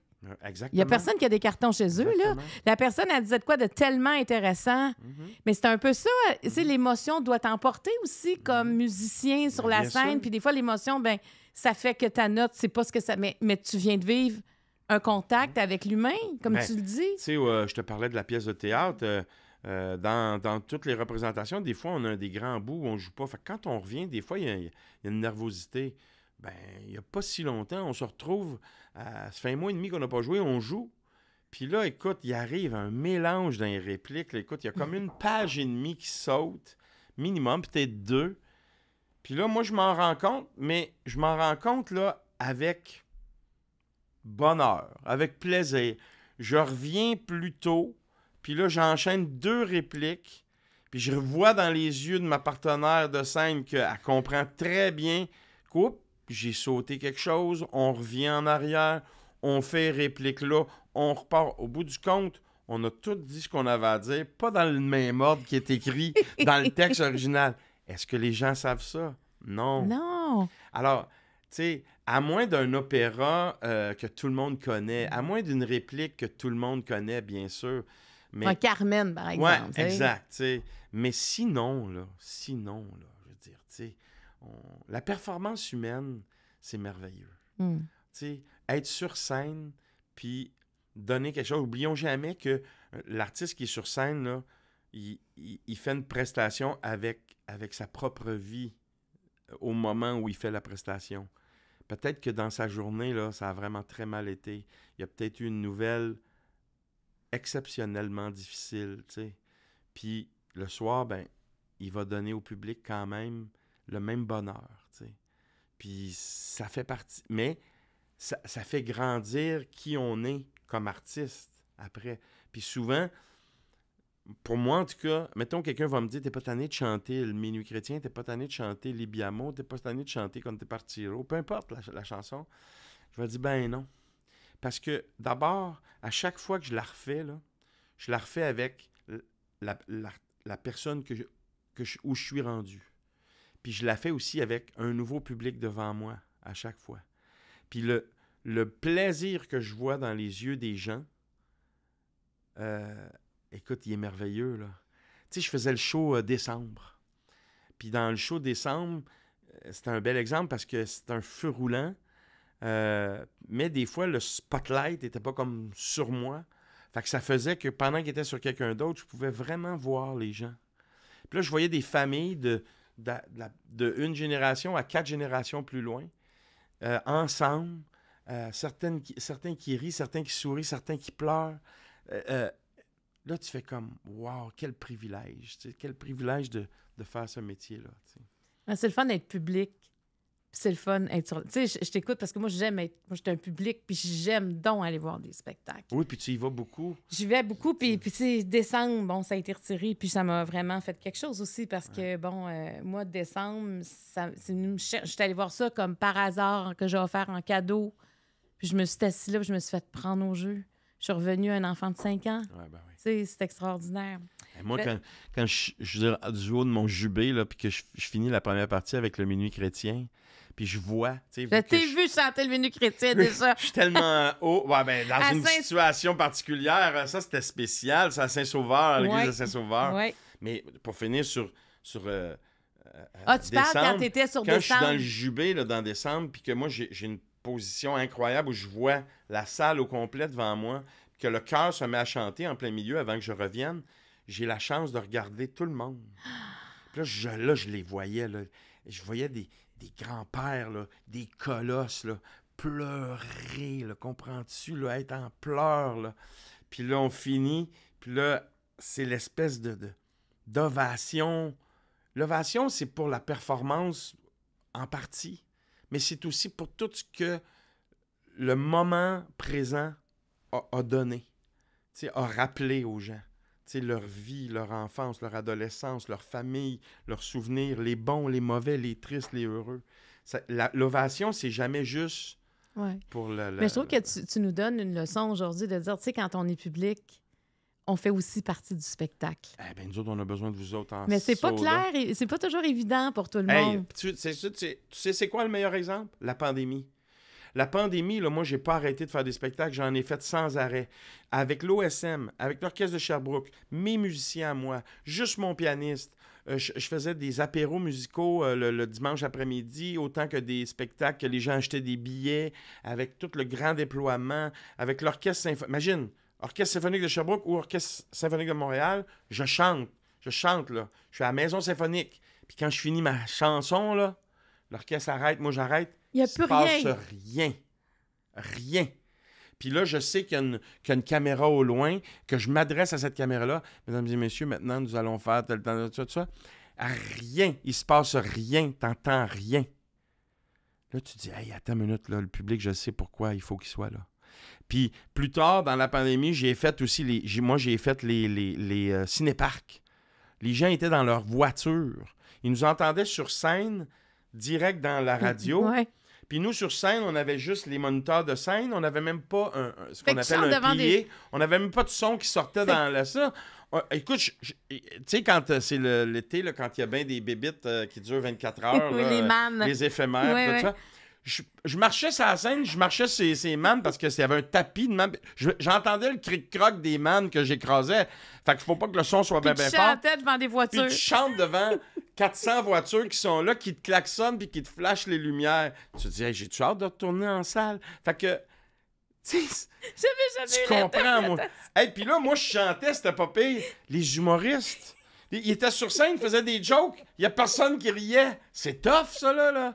Il n'y a personne qui a des cartons chez eux. Là. La personne, elle disait de quoi de tellement intéressant. Mm-hmm. Mais c'est un peu ça. Mm-hmm. L'émotion doit t'emporter aussi mm-hmm. comme musicien ben, sur la scène. Puis des fois, l'émotion, ben, ça fait que ta note, c'est pas ce que ça. Mais, mais tu viens de vivre un contact avec l'humain, comme ben, tu le dis. Tu sais, euh, je te parlais de la pièce de théâtre. Euh, euh, dans, dans, toutes les représentations, des fois, on a des grands bouts où on joue pas. quand on revient, des fois, il y, a une nervosité. Ben, il n'y a pas si longtemps, on se retrouve, à, ça fait un mois et demi qu'on n'a pas joué, on joue. Puis là, écoute, il arrive un mélange d'un réplique répliques. écoute, il y a comme une page et demie qui saute, minimum, peut-être deux. Puis là, moi, je m'en rends compte, mais je m'en rends compte là, avec bonheur, avec plaisir. Je reviens plus tôt, puis là, j'enchaîne deux répliques. Puis je vois dans les yeux de ma partenaire de scène qu'elle comprend très bien. Coupe, j'ai sauté quelque chose, on revient en arrière, on fait réplique là, on repart. Au bout du compte, on a tout dit ce qu'on avait à dire, pas dans le même ordre qui est écrit dans le texte original. Est-ce que les gens savent ça? Non. Non. Alors, tu sais, à moins d'un opéra euh, que tout le monde connaît, à moins d'une réplique que tout le monde connaît, bien sûr. Mais... Un Carmen, par exemple. Oui, exact. Mais sinon, là, sinon, là, la performance humaine, c'est merveilleux. Hmm. Être sur scène, puis donner quelque chose. Oublions jamais que euh, l'artiste qui est sur scène, il, fait une prestation avec, avec sa propre vie euh, au moment où il fait la prestation. Peut-être que dans sa journée, là, ça a vraiment très mal été. Il y a peut-être eu une nouvelle exceptionnellement difficile, Puis le soir, ben, il va donner au public quand même le même bonheur. Puis ça fait partie. Mais ça, fait grandir qui on est comme artiste après. Puis souvent, pour moi en tout cas, mettons quelqu'un va me dire T'es pas tanné de chanter le Minuit chrétien, t'es pas tanné de chanter Libiamo, t'es pas tanné de chanter quand t'es parti peu importe la, chanson. Je vais dire Ben non. Parce que d'abord, à chaque fois que je la refais, je la refais avec la, personne que où je suis rendu. Puis je la fais aussi avec un nouveau public devant moi à chaque fois. Puis le, le plaisir que je vois dans les yeux des gens, euh, écoute, il est merveilleux, là. Tu sais, je faisais le show euh, décembre. Puis dans le show décembre, euh, c'est un bel exemple parce que c'est un feu roulant. mais des fois, le spotlight n'était pas comme sur moi. Fait que ça faisait que pendant qu'il était sur quelqu'un d'autre, je pouvais vraiment voir les gens. Puis là, je voyais des familles de de, une génération à quatre générations plus loin, euh, ensemble, euh, certains qui rient, certains qui sourient, certains qui pleurent. Euh, là, tu fais comme, wow, quel privilège, quel privilège de, de faire ce métier-là. Ben, c'est le fun d'être public c'est le fun je, t'écoute parce que moi, j'aime être. Moi, j'étais un public, puis j'aime donc aller voir des spectacles. Oui, puis tu y vas beaucoup. J'y vais beaucoup, puis, puis tu sais, décembre, bon, ça a été retiré, puis ça m'a vraiment fait quelque chose aussi parce que, bon, euh, moi, décembre, ça, une... j'étais allée voir ça comme par hasard que j'ai offert en cadeau. Puis je me suis assise là, je me suis fait prendre au jeu. Je suis revenue un enfant de 5 ans. Ben tu sais, c'est extraordinaire. moi, quand, quand je, je, du haut de mon jubé, là, puis que je finis la première partie avec le minuit chrétien, puis je vois. Je t'ai vu chanter le menu chrétien déjà. je suis tellement haut. Ouais, ben, dans une situation particulière, ça c'était spécial, c'est à Saint-Sauveur, à l'église de Saint-Sauveur. Mais pour finir sur. sur euh, euh, ah, tu parles quand t'étais sur décembre. Quand je suis dans le jubé, là, dans décembre, puis que moi j'ai une position incroyable où je vois la salle au complet devant moi, que le cœur se met à chanter en plein milieu avant que je revienne, j'ai la chance de regarder tout le monde. Puis là, je, là, je les voyais. Là. Je voyais des, des grands-pères, des colosses, là, pleurer, comprends-tu, être en pleurs. Puis là, on finit, puis là, c'est l'espèce de d'ovation. L'ovation, c'est pour la performance en partie, mais c'est aussi pour tout ce que le moment présent a, a donné, a rappelé aux gens leur vie, leur enfance, leur adolescence, leur famille, leurs souvenirs, les bons, les mauvais, les tristes, les heureux. L'ovation, c'est jamais juste pour le... Mais je trouve que tu, nous donnes une leçon aujourd'hui de dire, tu sais, quand on est public, on fait aussi partie du spectacle. Eh bien, nous autres, on a besoin de vous autres Mais c'est pas clair, et c'est pas toujours évident pour tout le monde. tu sais, c'est quoi le meilleur exemple? La pandémie. La pandémie, là, moi, j'ai pas arrêté de faire des spectacles, j'en ai fait sans arrêt. Avec l'OSM, avec l'Orchestre de Sherbrooke, mes musiciens moi, juste mon pianiste. Euh, je, faisais des apéros musicaux euh, le, dimanche après-midi, autant que des spectacles, que les gens achetaient des billets, avec tout le grand déploiement, avec l'orchestre symphonique. Imagine, Orchestre symphonique de Sherbrooke ou Orchestre symphonique de Montréal, je chante. Je chante, là. Je suis à la Maison symphonique. Puis quand je finis ma chanson, là, L'orchestre arrête, moi j'arrête. Il n'y a plus rien. rien. Puis là, je sais qu'il y, a une caméra au loin, que je m'adresse à cette caméra-là. Mesdames et messieurs, maintenant, nous allons faire tel, temps, tout ça. Rien. Il se passe rien. T'entends rien. Là, tu dis, hey, attends une minute, là, le public, je sais pourquoi il faut qu'il soit là. Puis plus tard, dans la pandémie, j'ai fait aussi les. Moi, j'ai fait les, les, les euh, cinéparcs. Les gens étaient dans leur voiture. Ils nous entendaient sur scène direct dans la radio. Puis nous, sur scène, on avait juste les moniteurs de scène. On n'avait même pas un, ce qu'on appelle un On n'avait même pas de son qui sortait dans la... salle. Euh, écoute, tu sais, quand euh, c'est l'été, quand il y a bien des bébites euh, qui durent 24 heures, les, éphémères, tout ça je, marchais sur la scène, je marchais sur ces man parce que y avait un tapis de man. J'entendais le cric-croc des man que j'écrasais. Fait que faut pas que le son soit bien bien fort. Tu devant des voitures. Puis tu chantes devant 400 voitures qui sont là, qui te klaxonnent puis qui te flashent les lumières. Tu te dis, j'ai-tu hâte de retourner en salle? Fait que. jamais tu comprends, moi. Et puis là, moi, je chantais, c'était pas pire. Les humoristes. Ils étaient sur scène, ils faisaient des jokes. Il y a personne qui riait. C'est tough, ça, là. là.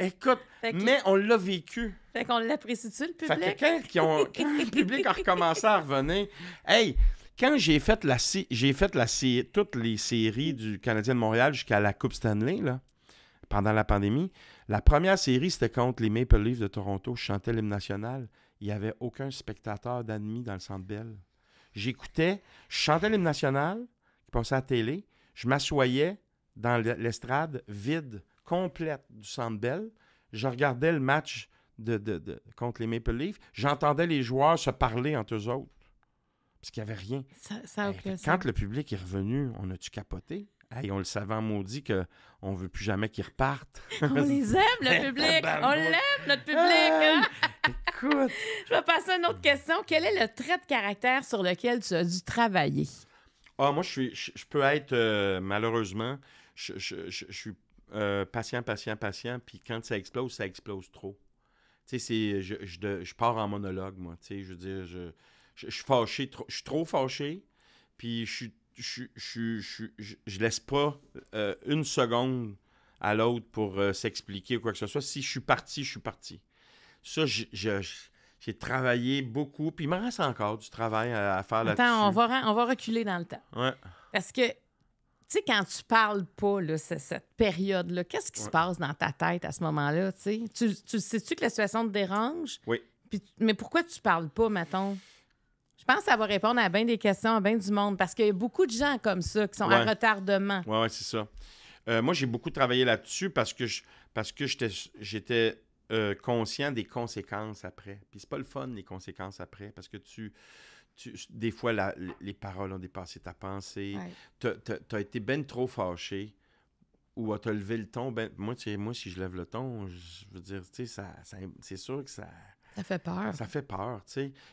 Écoute, mais on l'a vécu. Fait qu'on l'apprécie-tu, le public? Fait que ont... le public a recommencé à revenir, hey, quand j'ai fait la j'ai fait la toutes les séries du Canadien de Montréal jusqu'à la Coupe Stanley pendant la pandémie, la première série c'était contre les Maple Leafs de Toronto, je chantais l'hymne national, il n'y avait aucun spectateur d'admis dans le Centre Bell. J'écoutais, je chantais l'hymne national qui passait à la télé, je m'assoyais dans l'estrade vide complète du Centre Bell. Je regardais le match de, contre les Maple Leafs. J'entendais les joueurs se parler entre eux autres. Parce qu'il n'y avait rien. quand le public est revenu, on a-tu capoté? Et on le savait en maudit qu'on ne veut plus jamais qu'ils repartent. on les aime, le public! on l'aime, notre public! Hein? Écoute! Je vais passer à une autre question. Quel est le trait de caractère sur lequel tu as dû travailler? Ah, moi, je, suis, je, peux être, euh, malheureusement, je, je, je, suis euh, patient, patient, patient, puis quand ça explose, ça explose trop. Tu sais, je, je, je, pars en monologue, moi. Tu sais, je veux dire, je, je, suis fâché, je suis trop fâché, puis je je, je, je, je, laisse pas euh, une seconde à l'autre pour euh, s'expliquer ou quoi que ce soit. Si je suis parti, je suis parti. Ça, j'ai travaillé beaucoup. Puis il me reste encore du travail à, faire là-dessus. Attends, on va, on va reculer dans le temps. Ouais. Parce que tu sais, quand tu parles pas, là, cette période-là, qu'est-ce qui se passe dans ta tête à ce moment-là? Tu, tu sais-tu que la situation te dérange? Oui. mais pourquoi tu parles pas, mettons? Je pense que ça va répondre à bien des questions, à bien du monde, parce qu'il y a beaucoup de gens comme ça qui sont en retardement. Oui, c'est ça. Euh, moi, j'ai beaucoup travaillé là-dessus parce que je, parce que j'étais euh, conscient des conséquences après. Puis c'est pas le fun, les conséquences après, parce que tu des fois, les paroles ont dépassé ta pensée. t'as Tu as été ben trop fâché ou tu as levé le ton. Ben, moi, moi, si je lève le ton, je, veux dire, tu ça, c'est sûr que ça. Ça fait peur. Ça fait peur,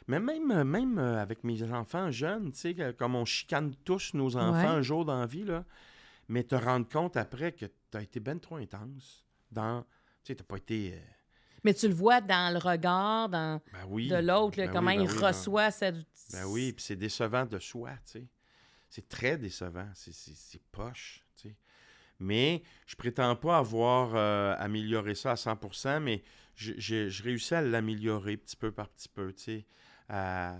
Mais même, euh, même euh, avec mes enfants jeunes, tu sais, comme on chicane tous nos enfants un jour dans la vie, mais te rendre compte après que tu as été ben trop intense dans. Tu sais, pas été. Euh, mais tu le vois dans le regard dans... Ben de l'autre, ben comment ben il reçoit cette. Ben oui, puis c'est décevant de soi, tu sais. C'est très décevant. C'est poche, tu sais. Mais je prétends pas avoir euh, amélioré ça à 100 mais je, réussis à l'améliorer petit peu par petit peu, tu sais. À,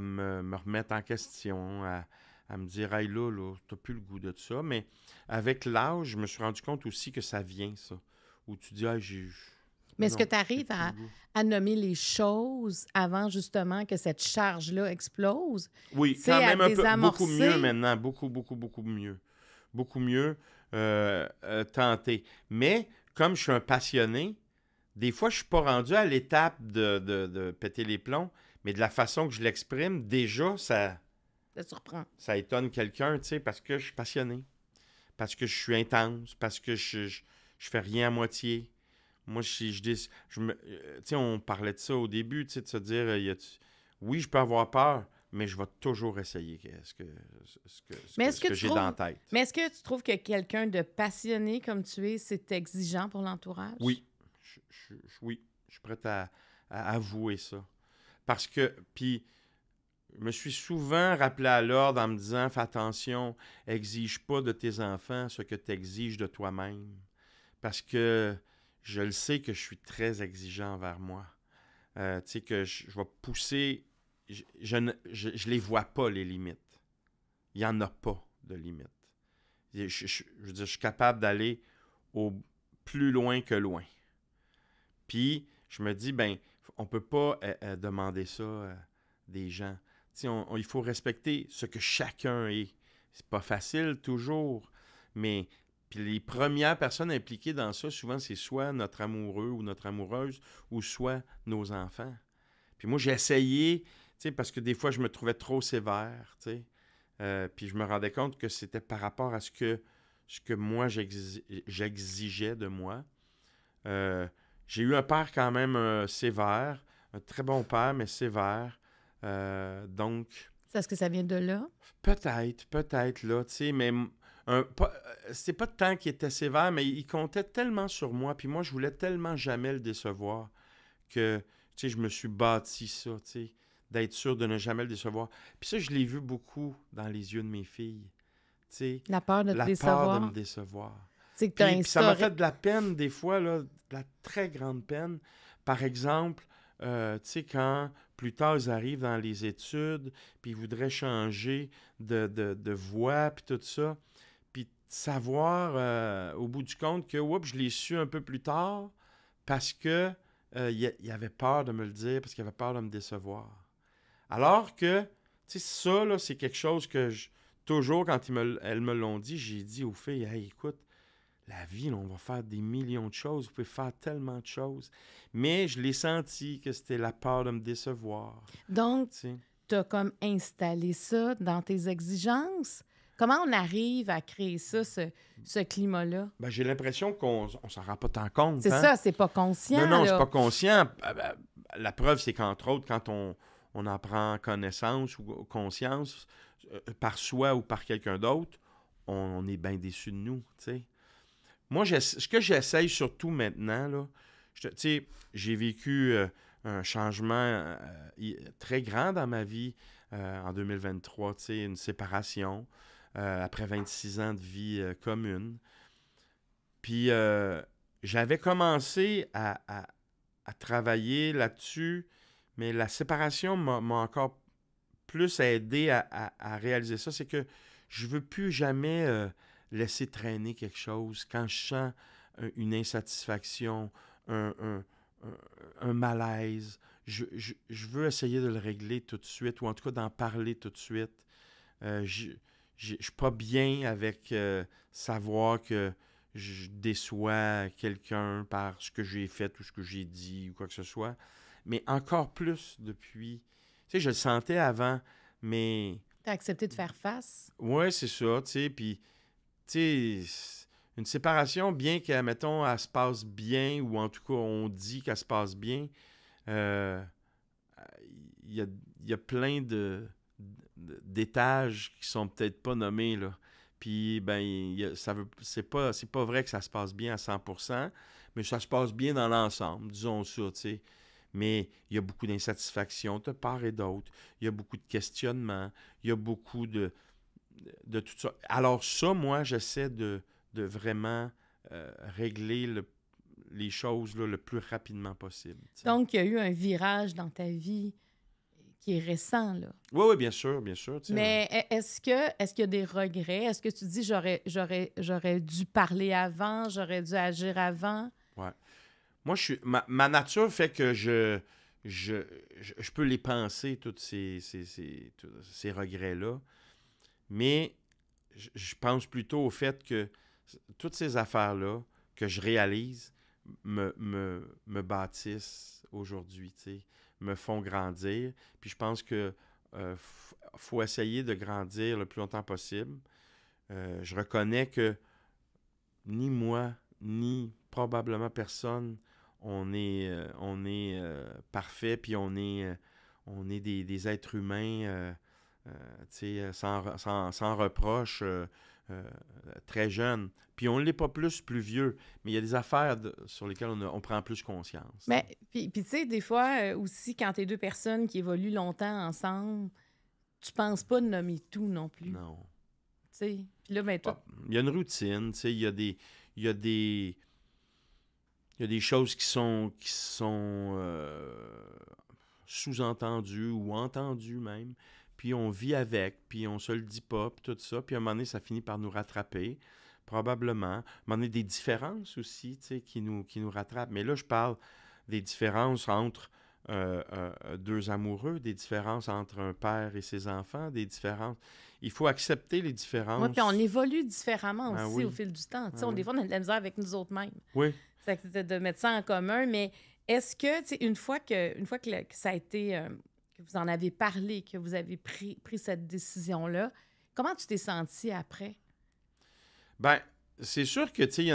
me, remettre en question, à, me dire, hey là, là, t'as plus le goût de ça. Mais avec l'âge, je me suis rendu compte aussi que ça vient, ça. Où tu dis, ah, j'ai mais est-ce que tu arrives à, nommer les choses avant justement que cette charge-là explose? Oui, quand même un peu, beaucoup mieux maintenant, beaucoup, beaucoup, beaucoup mieux. Beaucoup mieux euh, euh, tenter. Mais comme je suis un passionné, des fois, je ne suis pas rendu à l'étape de, péter les plombs, mais de la façon que je l'exprime, déjà, ça. Ça surprend. Ça étonne quelqu'un, tu sais, parce que je suis passionné, parce que je suis intense, parce que je, ne fais rien à moitié. Moi, je, je, dis, je me, euh, on parlait de ça au début, de se dire, euh, oui, je peux avoir peur, mais je vais toujours essayer ce que, ce que, j'ai dans la tête. Mais est-ce que tu trouves que quelqu'un de passionné comme tu es, c'est exigeant pour l'entourage? Oui. Je, oui, je suis prêt à, avouer ça. Parce que, puis, je me suis souvent rappelé à l'ordre en me disant fais attention, exige pas de tes enfants ce que tu exiges de toi-même. Parce que je le sais que je suis très exigeant envers moi. Euh, tu sais, que je, vais pousser. Je, ne les vois pas, les limites. Il n'y en a pas de limites. Je, veux dire, je suis capable d'aller au plus loin que loin. Puis, je me dis, ben, on ne peut pas euh, euh, demander ça des gens. Tu sais, il faut respecter ce que chacun est. C'est pas facile toujours, mais puis les premières personnes impliquées dans ça, souvent, c'est soit notre amoureux ou notre amoureuse, ou soit nos enfants. Puis moi, j'ai essayé, parce que des fois, je me trouvais trop sévère, tu euh, puis je me rendais compte que c'était par rapport à ce que, ce que moi, j'exigeais de moi. Euh, j'ai eu un père quand même euh, sévère, un très bon père, mais sévère. Euh, donc... Est-ce que ça vient de là? Peut-être, peut-être, là, tu sais, mais euh, c'est pas tant qu'il était sévère, mais il comptait tellement sur moi, puis moi, je voulais tellement jamais le décevoir que, tu sais, je me suis bâti ça, tu sais, d'être sûr de ne jamais le décevoir. Puis ça, je l'ai vu beaucoup dans les yeux de mes filles, tu La peur de décevoir. de me décevoir. C'est puis, ça m'a fait de la peine des fois, là, de la très grande peine. Par exemple, euh, tu sais, quand plus tard ils arrivent dans les études, puis ils voudraient changer de, de, de voie, puis tout ça, savoir euh, au bout du compte que oups, je l'ai su un peu plus tard parce que euh, il, y avait peur de me le dire, parce qu'il avait peur de me décevoir. Alors que, tu sais, ça, là, c'est quelque chose que je, toujours, quand ils me, elles me l'ont dit, j'ai dit aux filles, écoute, la vie, on va faire des millions de choses, vous pouvez faire tellement de choses. Mais je l'ai senti que c'était la peur de me décevoir. Donc, tu as comme installé ça dans tes exigences Comment on arrive à créer ça, ce, climat-là? Ben, j'ai l'impression qu'on ne s'en rend pas tant compte. C'est hein? ça, c'est pas conscient. Non, non, c'est pas conscient. Ah, ben, la preuve, c'est qu'entre autres, quand on, on, en prend connaissance ou conscience euh, par soi ou par quelqu'un d'autre, on, est bien déçu de nous. T'sais. Moi, ce que j'essaye surtout maintenant, là, sais, j'ai vécu euh, un changement euh, très grand dans ma vie en 2023, une séparation. Euh, après 26 ans de vie euh, commune. Puis euh, j'avais commencé à, à, travailler là-dessus, mais la séparation m'a encore plus aidé à, à réaliser ça. C'est que je veux plus jamais laisser traîner quelque chose quand je sens une insatisfaction, un, un, un, malaise. Je, je, je, veux essayer de le régler tout de suite, ou en tout cas d'en parler tout de suite. je, je suis pas bien avec euh, savoir que je déçois quelqu'un par ce que j'ai fait ou ce que j'ai dit ou quoi que ce soit. Mais encore plus depuis. Tu sais, je le sentais avant, mais. tu as accepté de faire face? Oui, c'est ça, tu sais. Puis, tu sais, une séparation, bien qu'elle, mettons, elle se passe bien, ou en tout cas, on dit qu'elle se passe bien, euh, il y a plein de d'étages qui sont peut-être pas nommés, là. Puis, ben, ça veut, c'est pas, c'est pas vrai que ça se passe bien à 100%, mais ça se passe bien dans l'ensemble, disons ça, tu sais. Mais il y a beaucoup d'insatisfaction de part et d'autre. Il y a beaucoup de questionnements. Il y a beaucoup de, de tout ça. Alors ça, moi, j'essaie de, de vraiment euh, régler les choses là, le plus rapidement possible. Donc, il y a eu un virage dans ta vie qui est récent. Là. Oui, oui, bien sûr, bien sûr. Mais e-, est-ce que est-ce qu'il y a des regrets? Est-ce que tu dis j'aurais j'aurais j'aurais dû parler avant, j'aurais dû agir avant? Ouais. Moi, je suis. Ma, nature fait que je je, je, peux les penser, tous ces, ces, ces, ces regrets-là. Mais je, pense plutôt au fait que toutes ces affaires-là que je réalise me, me, me bâtissent aujourd'hui. Tu sais me font grandir. Puis je pense que euh, faut essayer de grandir le plus longtemps possible. Euh, je reconnais que ni moi, ni probablement personne, on est, euh, on est parfait, puis on est, on est des, des êtres humains sans, sans, sans, reproche. Euh, très jeune. Puis on ne l'est pas plus plus vieux, mais il y a des affaires sur lesquelles on, prend plus conscience. Mais puis, tu sais, des fois euh, aussi, quand tu es deux personnes qui évoluent longtemps ensemble, tu penses pas de nommer tout non plus. Non. Tu sais, puis là, ben, toi... Ah, il y a une routine, tu sais, il y a des... Il y a des... des choses qui sont, qui sont euh, sous-entendues ou entendues même puis on vit avec, puis on se le dit pas, puis tout ça, puis à un moment donné, ça finit par nous rattraper, probablement. À un moment donné, des différences aussi, tu sais, qui nous, qui nous rattrapent. Mais là, je parle des différences entre euh, euh, deux amoureux, des différences entre un père et ses enfants, des différences. Il faut accepter les différences. Oui, puis on évolue différemment ben aussi au fil du temps. Tu ben on, Des on de la misère avec nous autres mêmes. Oui. C'est de mettre ça en commun, mais est-ce que, une fois que, une fois que, ça a été, euh, que vous en avez parlé, que vous avez pris, cette décision-là, comment tu t'es senti après? Ben, c'est sûr que, c'est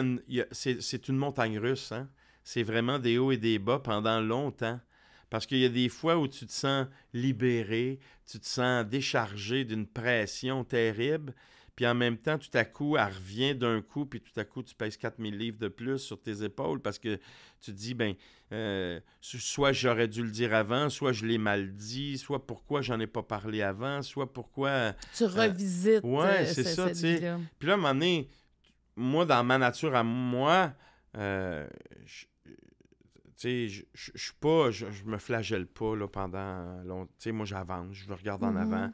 une montagne russe, hein. C'est vraiment des hauts et des bas pendant longtemps. Parce qu'il y a des fois où tu te sens libéré, tu te sens déchargé d'une pression terrible, puis en même temps, tout à coup, elle revient d'un coup, puis tout à coup, tu pèses 4000 livres de plus sur tes épaules parce que tu dis, ben, euh, soit j'aurais dû le dire avant, soit je l'ai mal dit, soit pourquoi j'en ai pas parlé avant, soit pourquoi. Euh, tu revisites. Ouais, euh, c'est ça, tu sais. Puis là, à un moment moi, dans ma nature à moi, tu sais, je, suis pas, je, me flagelle pas là, pendant longtemps. Tu sais, moi, j'avance, je regarde en mm-hmm.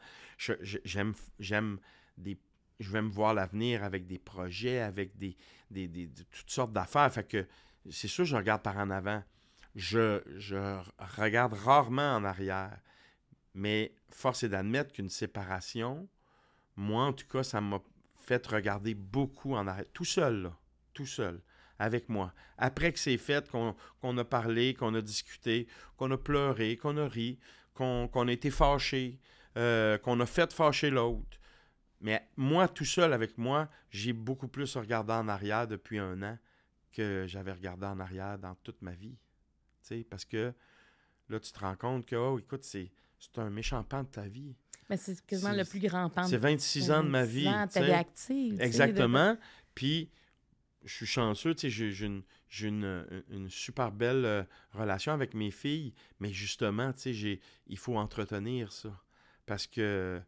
avant. j'aime des je vais me voir l'avenir avec des projets, avec des, des, toutes sortes d'affaires. Fait que c'est sûr, je regarde par en avant. Je, regarde rarement en arrière. Mais force est d'admettre qu'une séparation, moi en tout cas, ça m'a fait regarder beaucoup en arrière. Tout seul, Tout seul. Avec moi. Après que c'est fait, qu'on a parlé, qu'on a discuté, qu'on a pleuré, qu'on a ri, qu'on a été fâché, euh, qu'on a fait fâcher l'autre, mais moi, tout seul avec moi, j'ai beaucoup plus regardé en arrière depuis un an que j'avais regardé en arrière dans toute ma vie. parce que là, tu te rends compte que, oh, écoute, c'est un méchant pan de ta vie. Mais c'est quasiment le plus grand pan. C'est 26 ans de ma vie. Exactement. Puis, je suis chanceux, tu j'ai une, super belle euh, relation avec mes filles, mais justement, tu sais, il faut entretenir ça. Parce que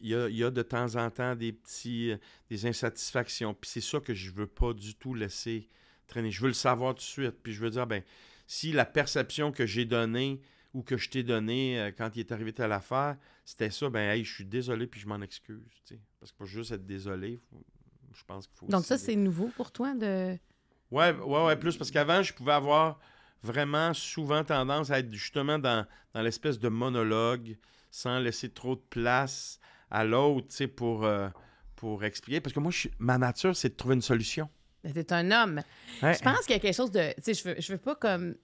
il, y a, de temps en temps des petits euh, des insatisfactions. Puis c'est ça que je ne veux pas du tout laisser traîner. Je veux le savoir tout de suite. Puis je veux dire, ben, si la perception que j'ai donnée ou que je t'ai donnée euh, quand il est arrivé telle affaire, c'était ça, ben hey, je suis désolé puis je m'en excuse. Parce que pour juste être désolé, je pense qu'il faut. Donc ça, c'est nouveau pour toi de. Ouais, ouais, plus parce qu'avant, je pouvais avoir vraiment souvent tendance à être justement dans, l'espèce de monologue, sans laisser trop de place à l'autre, pour, sais, euh, pour expliquer. Parce que moi, ma nature, c'est de trouver une solution. T'es un homme. Je pense qu'il y a quelque chose de... Tu sais, je veux, je veux pas comme...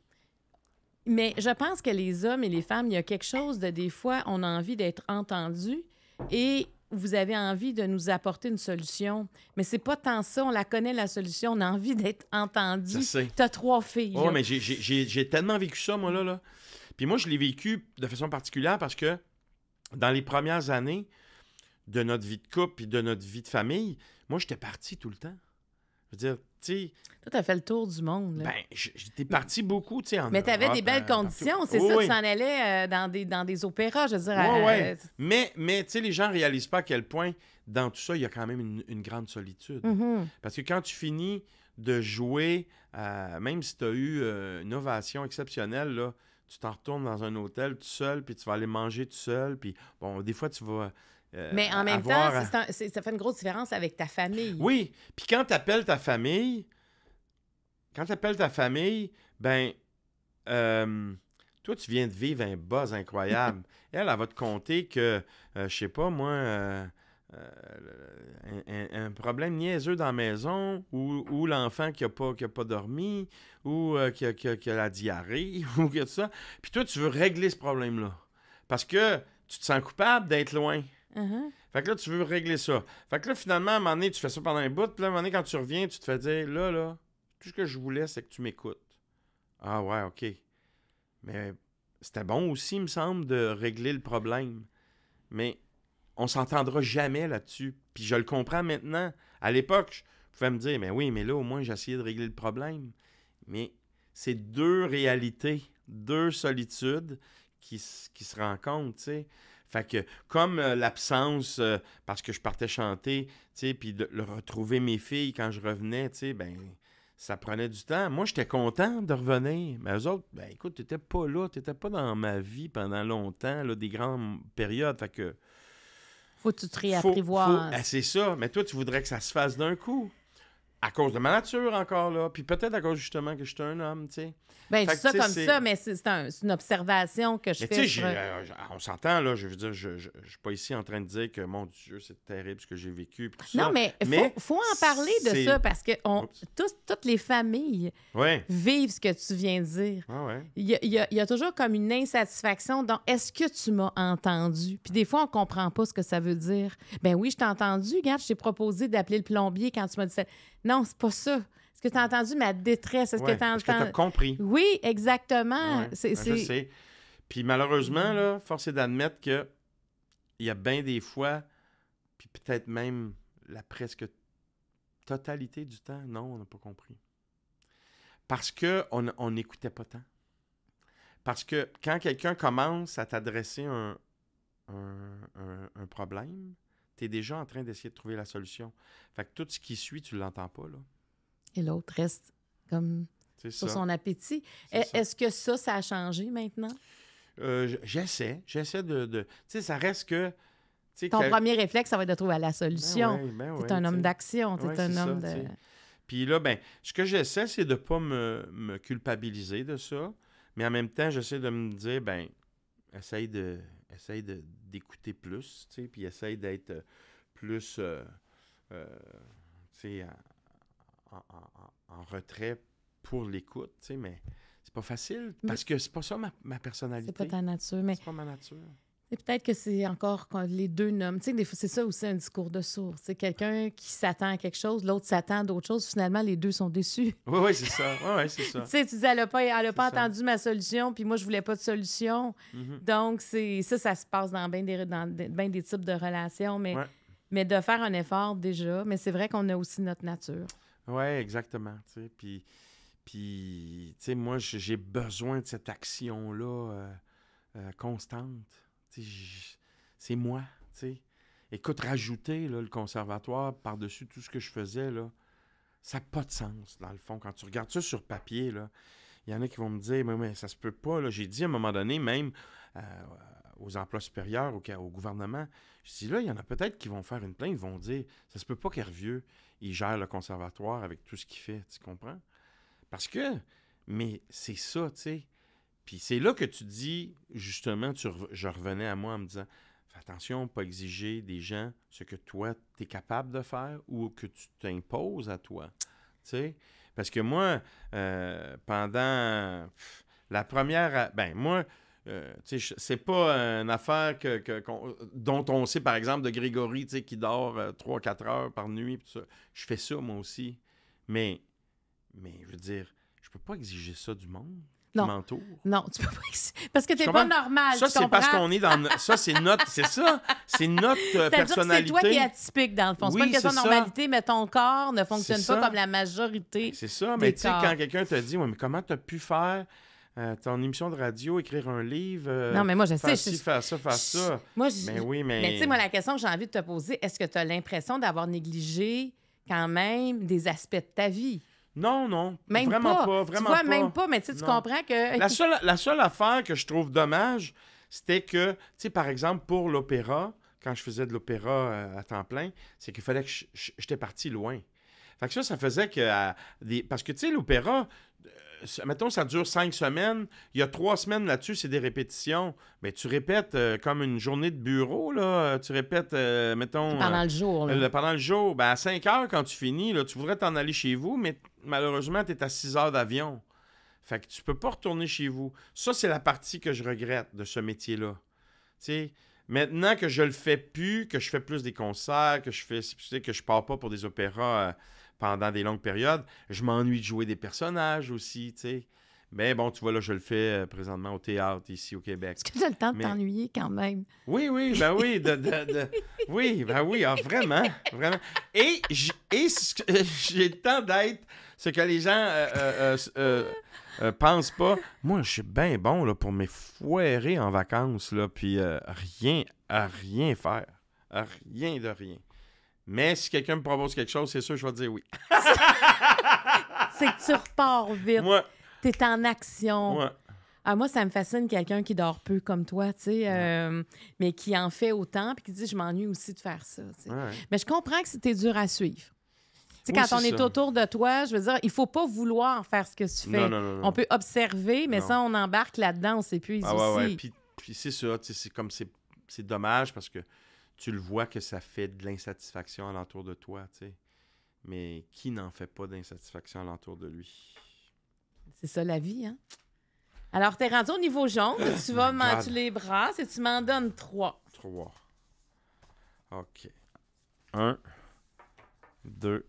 Mais je pense que les hommes et les femmes, il y a quelque chose de... Des fois, on a envie d'être entendu et vous avez envie de nous apporter une solution. Mais c'est pas tant ça, on la connaît, la solution. On a envie d'être entendu. T'as trois filles. mais j'ai tellement vécu ça, moi, là. là. Puis moi, je l'ai vécu de façon particulière parce que dans les premières années de notre vie de couple et de notre vie de famille, moi, j'étais parti tout le temps. Je veux dire, sais. Toi, t'as fait le tour du monde. Ben, j'étais parti beaucoup, tu sais. en Mais t'avais des belles euh, conditions, c'est ça. Tu s'en allais euh, dans, des, dans des opéras, je veux dire. Euh, mais, mais tu sais, les gens réalisent pas à quel point, dans tout ça, il y a quand même une, grande solitude. Mm-hmm. Parce que quand tu finis de jouer, même si tu as eu une ovation exceptionnelle, là, tu t'en retournes dans un hôtel tout seul, puis tu vas aller manger tout seul, puis bon, des fois, tu vas euh, Mais en même temps, euh, ça fait une grosse différence avec ta famille. Oui. Puis quand tu appelles ta famille, quand tu appelles ta famille, ben, euh, toi, tu viens de vivre un buzz incroyable. elle, elle, va te compter que, je je sais pas, moi. un, problème niaiseux dans la maison ou, l'enfant qui n'a pas, pas dormi ou qui, a, la diarrhée ou que tout ça. Puis toi, tu veux régler ce problème-là parce que tu te sens coupable d'être loin. Mhm. Fait que là, tu veux régler ça. Fait que là, finalement, à un moment donné, tu fais ça pendant un bout. Puis là, à un moment donné, quand tu reviens, tu te fais dire Là, là, tout ce que je voulais, c'est que tu m'écoutes. Ah ouais, OK. Mais c'était bon aussi, il me semble, de régler le problème. Mais on s'entendra jamais là-dessus. Puis je le comprends maintenant. À l'époque, je pouvais me dire Mais oui, mais là, au moins, j'ai essayé de régler le problème. Mais c'est deux réalités, deux solitudes qui, qui se rencontrent, tu sais. Fait que comme euh, l'absence, euh, parce que je partais chanter, puis de, retrouver mes filles quand je revenais, ben, ça prenait du temps. Moi, j'étais content de revenir. Mais eux autres, ben écoute, t'étais pas là, n'étais pas dans ma vie pendant longtemps, là, des grandes périodes. Fait que. Faut tu te ah, c'est ça. Mais toi, tu voudrais que ça se fasse d'un coup à cause de ma nature encore, là. Puis peut-être à cause justement que je suis un homme, tu sais. Bien, ça comme ça, mais c'est une observation que je mais fais. Euh, on s'entend, là. Je veux dire, je ne suis pas ici en train de dire que mon Dieu, c'est terrible ce que j'ai vécu. non, mais il faut, en parler de ça parce que on, toutes les familles vivent ce que tu viens de dire. Ah il, y a, toujours comme une insatisfaction dans est-ce que tu m'as entendu? Puis des fois, on ne comprend pas ce que ça veut dire. Ben oui, je t'ai entendu. Regarde, je t'ai proposé d'appeler le plombier quand tu m'as dit ça. Non, c'est pas ça. Est-ce que tu as hmm. entendu ma détresse? Est-ce que tu as entendu. compris? Oui, exactement. Ben, je sais. Puis malheureusement, mm-hmm. là, force est d'admettre que il y a bien des fois, puis peut-être même la presque totalité du temps, non, on n'a pas compris. Parce qu'on on n'écoutait pas tant. Parce que quand quelqu'un commence à t'adresser un problème, tu es déjà en train d'essayer de trouver la solution. Fait que tout ce qui suit, tu l'entends pas. Là. Et l'autre reste comme sur ça. son appétit. E, est-ce que ça, ça a changé maintenant? Euh, j'essaie. J'essaie de. Tu sais, ça reste que. Ton premier réflexe, ça va être de trouver la solution. Ben, ben es un homme d'action, t'es un homme de. Puis là, ben, ce que j'essaie, c'est de ne pas me, me, culpabiliser de ça, mais en même temps, j'essaie de me dire, ben, essaye de, essaye d'écouter plus, tu sais, puis essaye d'être euh, plus, euh, euh, tu sais, en, retrait pour l'écoute, tu sais, mais c'est pas facile parce que c'est pas ça ma, ma personnalité. C'est pas ta nature, mais. C'est pas ma nature. Et peut-être que c'est encore les deux noms. Tu sais, c'est ça aussi un discours de source C'est quelqu'un qui s'attend à quelque chose, l'autre s'attend à d'autres choses. Finalement, les deux sont déçus. Oui, oui, c'est ça. c'est ça. tu sais, tu dis, elle n'a pas, entendu ma solution, puis moi, je ne voulais pas de solution. Mhm. Donc, c'est ça, ça se passe dans bien des, types de relations. Mais, mais de faire un effort déjà. Mais c'est vrai qu'on a aussi notre nature. Oui, exactement. puis, puis tu sais, moi, j'ai besoin de cette action-là euh, euh, constante c'est moi, tu sais. Écoute, rajouter le conservatoire par-dessus tout ce que je faisais, là, ça n'a pas de sens, dans le fond. Quand tu regardes ça sur papier, là, il y en a qui vont me dire, mais, mais ça se peut pas. J'ai dit à un moment donné, même euh, aux emplois supérieurs, au, au gouvernement, je dis là, il y en a peut-être qui vont faire une plainte, ils vont dire, ça se peut pas qu'Hervieux, il gère le conservatoire avec tout ce qu'il fait, tu comprends? Parce que, mais c'est ça, tu sais. Puis c'est là que tu dis, justement, je revenais à moi en me disant, fais attention, pas exiger des gens ce que toi, tu es capable de faire ou que tu t'imposes à toi. sais? Parce que moi, euh, pendant la première... Ben, moi... Euh, c'est pas une affaire que, dont on sait, par exemple, de Grégory qui dort euh, trois, quatre 4 heures par nuit. Je fais ça, moi aussi. Mais, mais je veux dire, je peux pas exiger ça du monde non. Non, tu peux pas. Parce que t'es pas normal. Ça, c'est parce qu'on est dans. Ça, c'est notre. C'est ça. C'est notre personnalité. Euh, c'est toi qui es atypique, dans le fond. c'est pas une question de normalité, mais ton corps ne fonctionne pas comme la majorité. C'est ça. Mais tu sais, quand quelqu'un te dit, ouais, mais comment t'as pu faire. Euh, ton émission de radio, écrire un livre. Euh, non, mais moi, je sais. Faire faire ça, faire ça. Mais oui, mais. Mais tu sais, moi, la question que j'ai envie de te poser, est-ce que tu as l'impression d'avoir négligé quand même des aspects de ta vie? Non, non. vraiment pas. vraiment tu vois, même pas, mais tu comprends que. la, seule, affaire que je trouve dommage, c'était que, tu sais, par exemple, pour l'opéra, quand je faisais de l'opéra euh, à temps plein, c'est qu'il fallait que j'étais parti loin. Fait que ça, ça faisait que. Parce que, tu sais, l'opéra, euh, mettons, ça dure cinq semaines. Il y a trois semaines là-dessus, c'est des répétitions. Mais tu répètes euh, comme une journée de bureau, là. Tu répètes, mettons. Pendant le jour, là. pendant le jour. Ben, à cinq heures, quand tu finis, là, tu voudrais t'en aller chez vous, mais malheureusement, tu es à 6 heures d'avion. Fait que tu peux pas retourner chez vous. Ça, c'est la partie que je regrette de ce métier-là. Maintenant que je le fais plus, que je fais plus des concerts, que je fais que je pars pas pour des opéras euh, pendant des longues périodes, je m'ennuie de jouer des personnages aussi. Mais bon, tu vois, là, je le fais euh, présentement au théâtre ici au Québec. Est-ce que tu as le temps de t'ennuyer quand même? Oui, oui, ben oui. De, de, Oui, ben oui, ah, vraiment, vraiment. Et j'ai le temps d'être ce que les gens euh, euh, euh, pensent pas. Moi, je suis bien bon là, pour mes foirer en vacances, là, puis rien, à rien faire. rien de rien. Mais si quelqu'un me propose quelque chose, c'est sûr, je vais dire oui. c'est que tu repars vite. Moi, c'est en action. Ah, moi, ça me fascine quelqu'un qui dort peu comme toi, tu sais, euh, mais qui en fait autant, puis qui dit Je m'ennuie aussi de faire ça. Mais je comprends que c'était dur à suivre. c'est quand on est, autour de toi, je veux dire, il faut pas vouloir faire ce que tu fais. on peut observer, mais ça, on embarque là-dedans, on s'épuise ah, aussi. Puis, puis c'est ça, c'est comme c'est dommage parce que tu le vois que ça fait de l'insatisfaction alentour de toi, tu sais. Mais qui n'en fait pas d'insatisfaction alentour de lui? C'est ça la vie, hein? Alors, t'es rendu au niveau jaune, tu vas tu oh les bras et tu m'en donnes trois. Trois. OK. Un, deux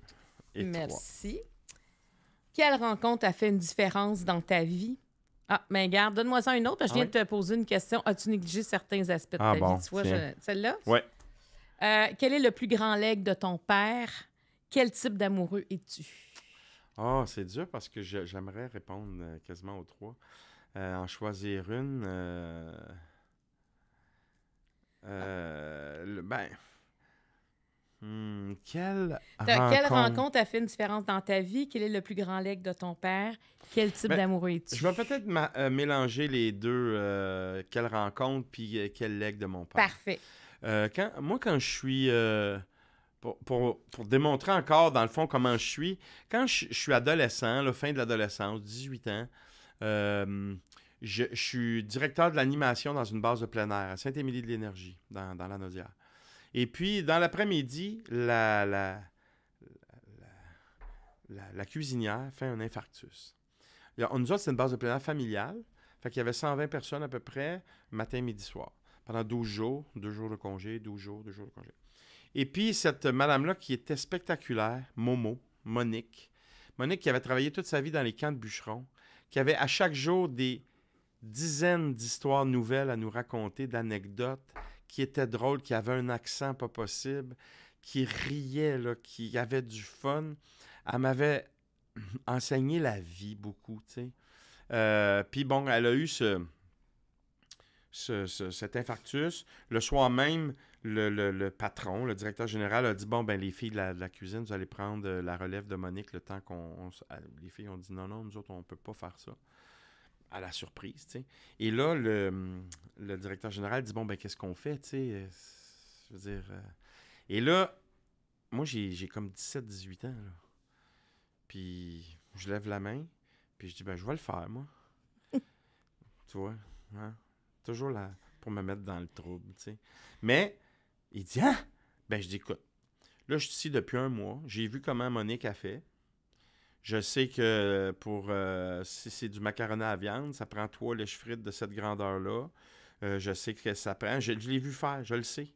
et Merci. Quelle rencontre a fait une différence dans ta vie? Ah, mais ben, garde, donne-moi ça une autre, je ah viens de te poser une question. As-tu négligé certains aspects de ah ta vie? Bon, celle-là? Oui. Euh, quel est le plus grand leg de ton père? Quel type d'amoureux es-tu? Ah, c'est dur parce que j'aimerais répondre euh, quasiment aux trois. Euh, en choisir une. Euh, ben. Hmm, quelle, rencontre... a fait une différence dans ta vie? Quel est le plus grand leg de ton père? Quel type ben, d'amour es-tu? Je vais peut-être mélanger les deux. quelle rencontre puis quel leg de mon père? Parfait. quand, moi, quand je suis pour, démontrer encore, dans le fond, comment je suis, quand je, suis adolescent, la fin de l'adolescence, 18 ans, euh, je, suis directeur de l'animation dans une base de plein air à Saint-Émilie-de-l'Énergie, dans, dans, la Et puis, dans l'après-midi, la, la, cuisinière fait un infarctus. on nous autres, c'est une base de plein air familiale. Fait qu'il y avait 120 personnes à peu près, matin, midi, soir. Pendant 12 jours, deux jours de congé, 12 jours, deux jours de congé. Et puis, cette madame-là qui était spectaculaire, Momo, Monique. Monique qui avait travaillé toute sa vie dans les camps de bûcherons, qui avait à chaque jour des dizaines d'histoires nouvelles à nous raconter, d'anecdotes, qui était drôle, qui avait un accent pas possible, qui riait, qui avait du fun. Elle m'avait enseigné la vie beaucoup, tu sais. Euh, puis bon, elle a eu ce, cet infarctus. Le soir même, le, patron, le directeur général, a dit Bon, ben les filles de la, cuisine, vous allez prendre euh, la relève de Monique le temps qu'on. Ah, les filles ont dit Non, non, nous autres, on ne peut pas faire ça. À la surprise, tu sais. Et là, le, directeur général dit Bon, ben qu'est-ce qu'on fait, tu sais euh, Je veux dire. Euh. Et là, moi, j'ai comme 17-18 ans, là. Puis, je lève la main, puis je dis Ben, je vais le faire, moi. tu vois, hein? Toujours là Pour me mettre dans le trouble, tu sais. Mais il dit ah Ben, je dis Écoute, là, je suis ici depuis un mois. J'ai vu comment Monique a fait. Je sais que pour euh, si c'est du macaroni à viande, ça prend trois lèches frites de cette grandeur-là. Euh, je sais que ça prend. Je, l'ai vu faire, je le sais.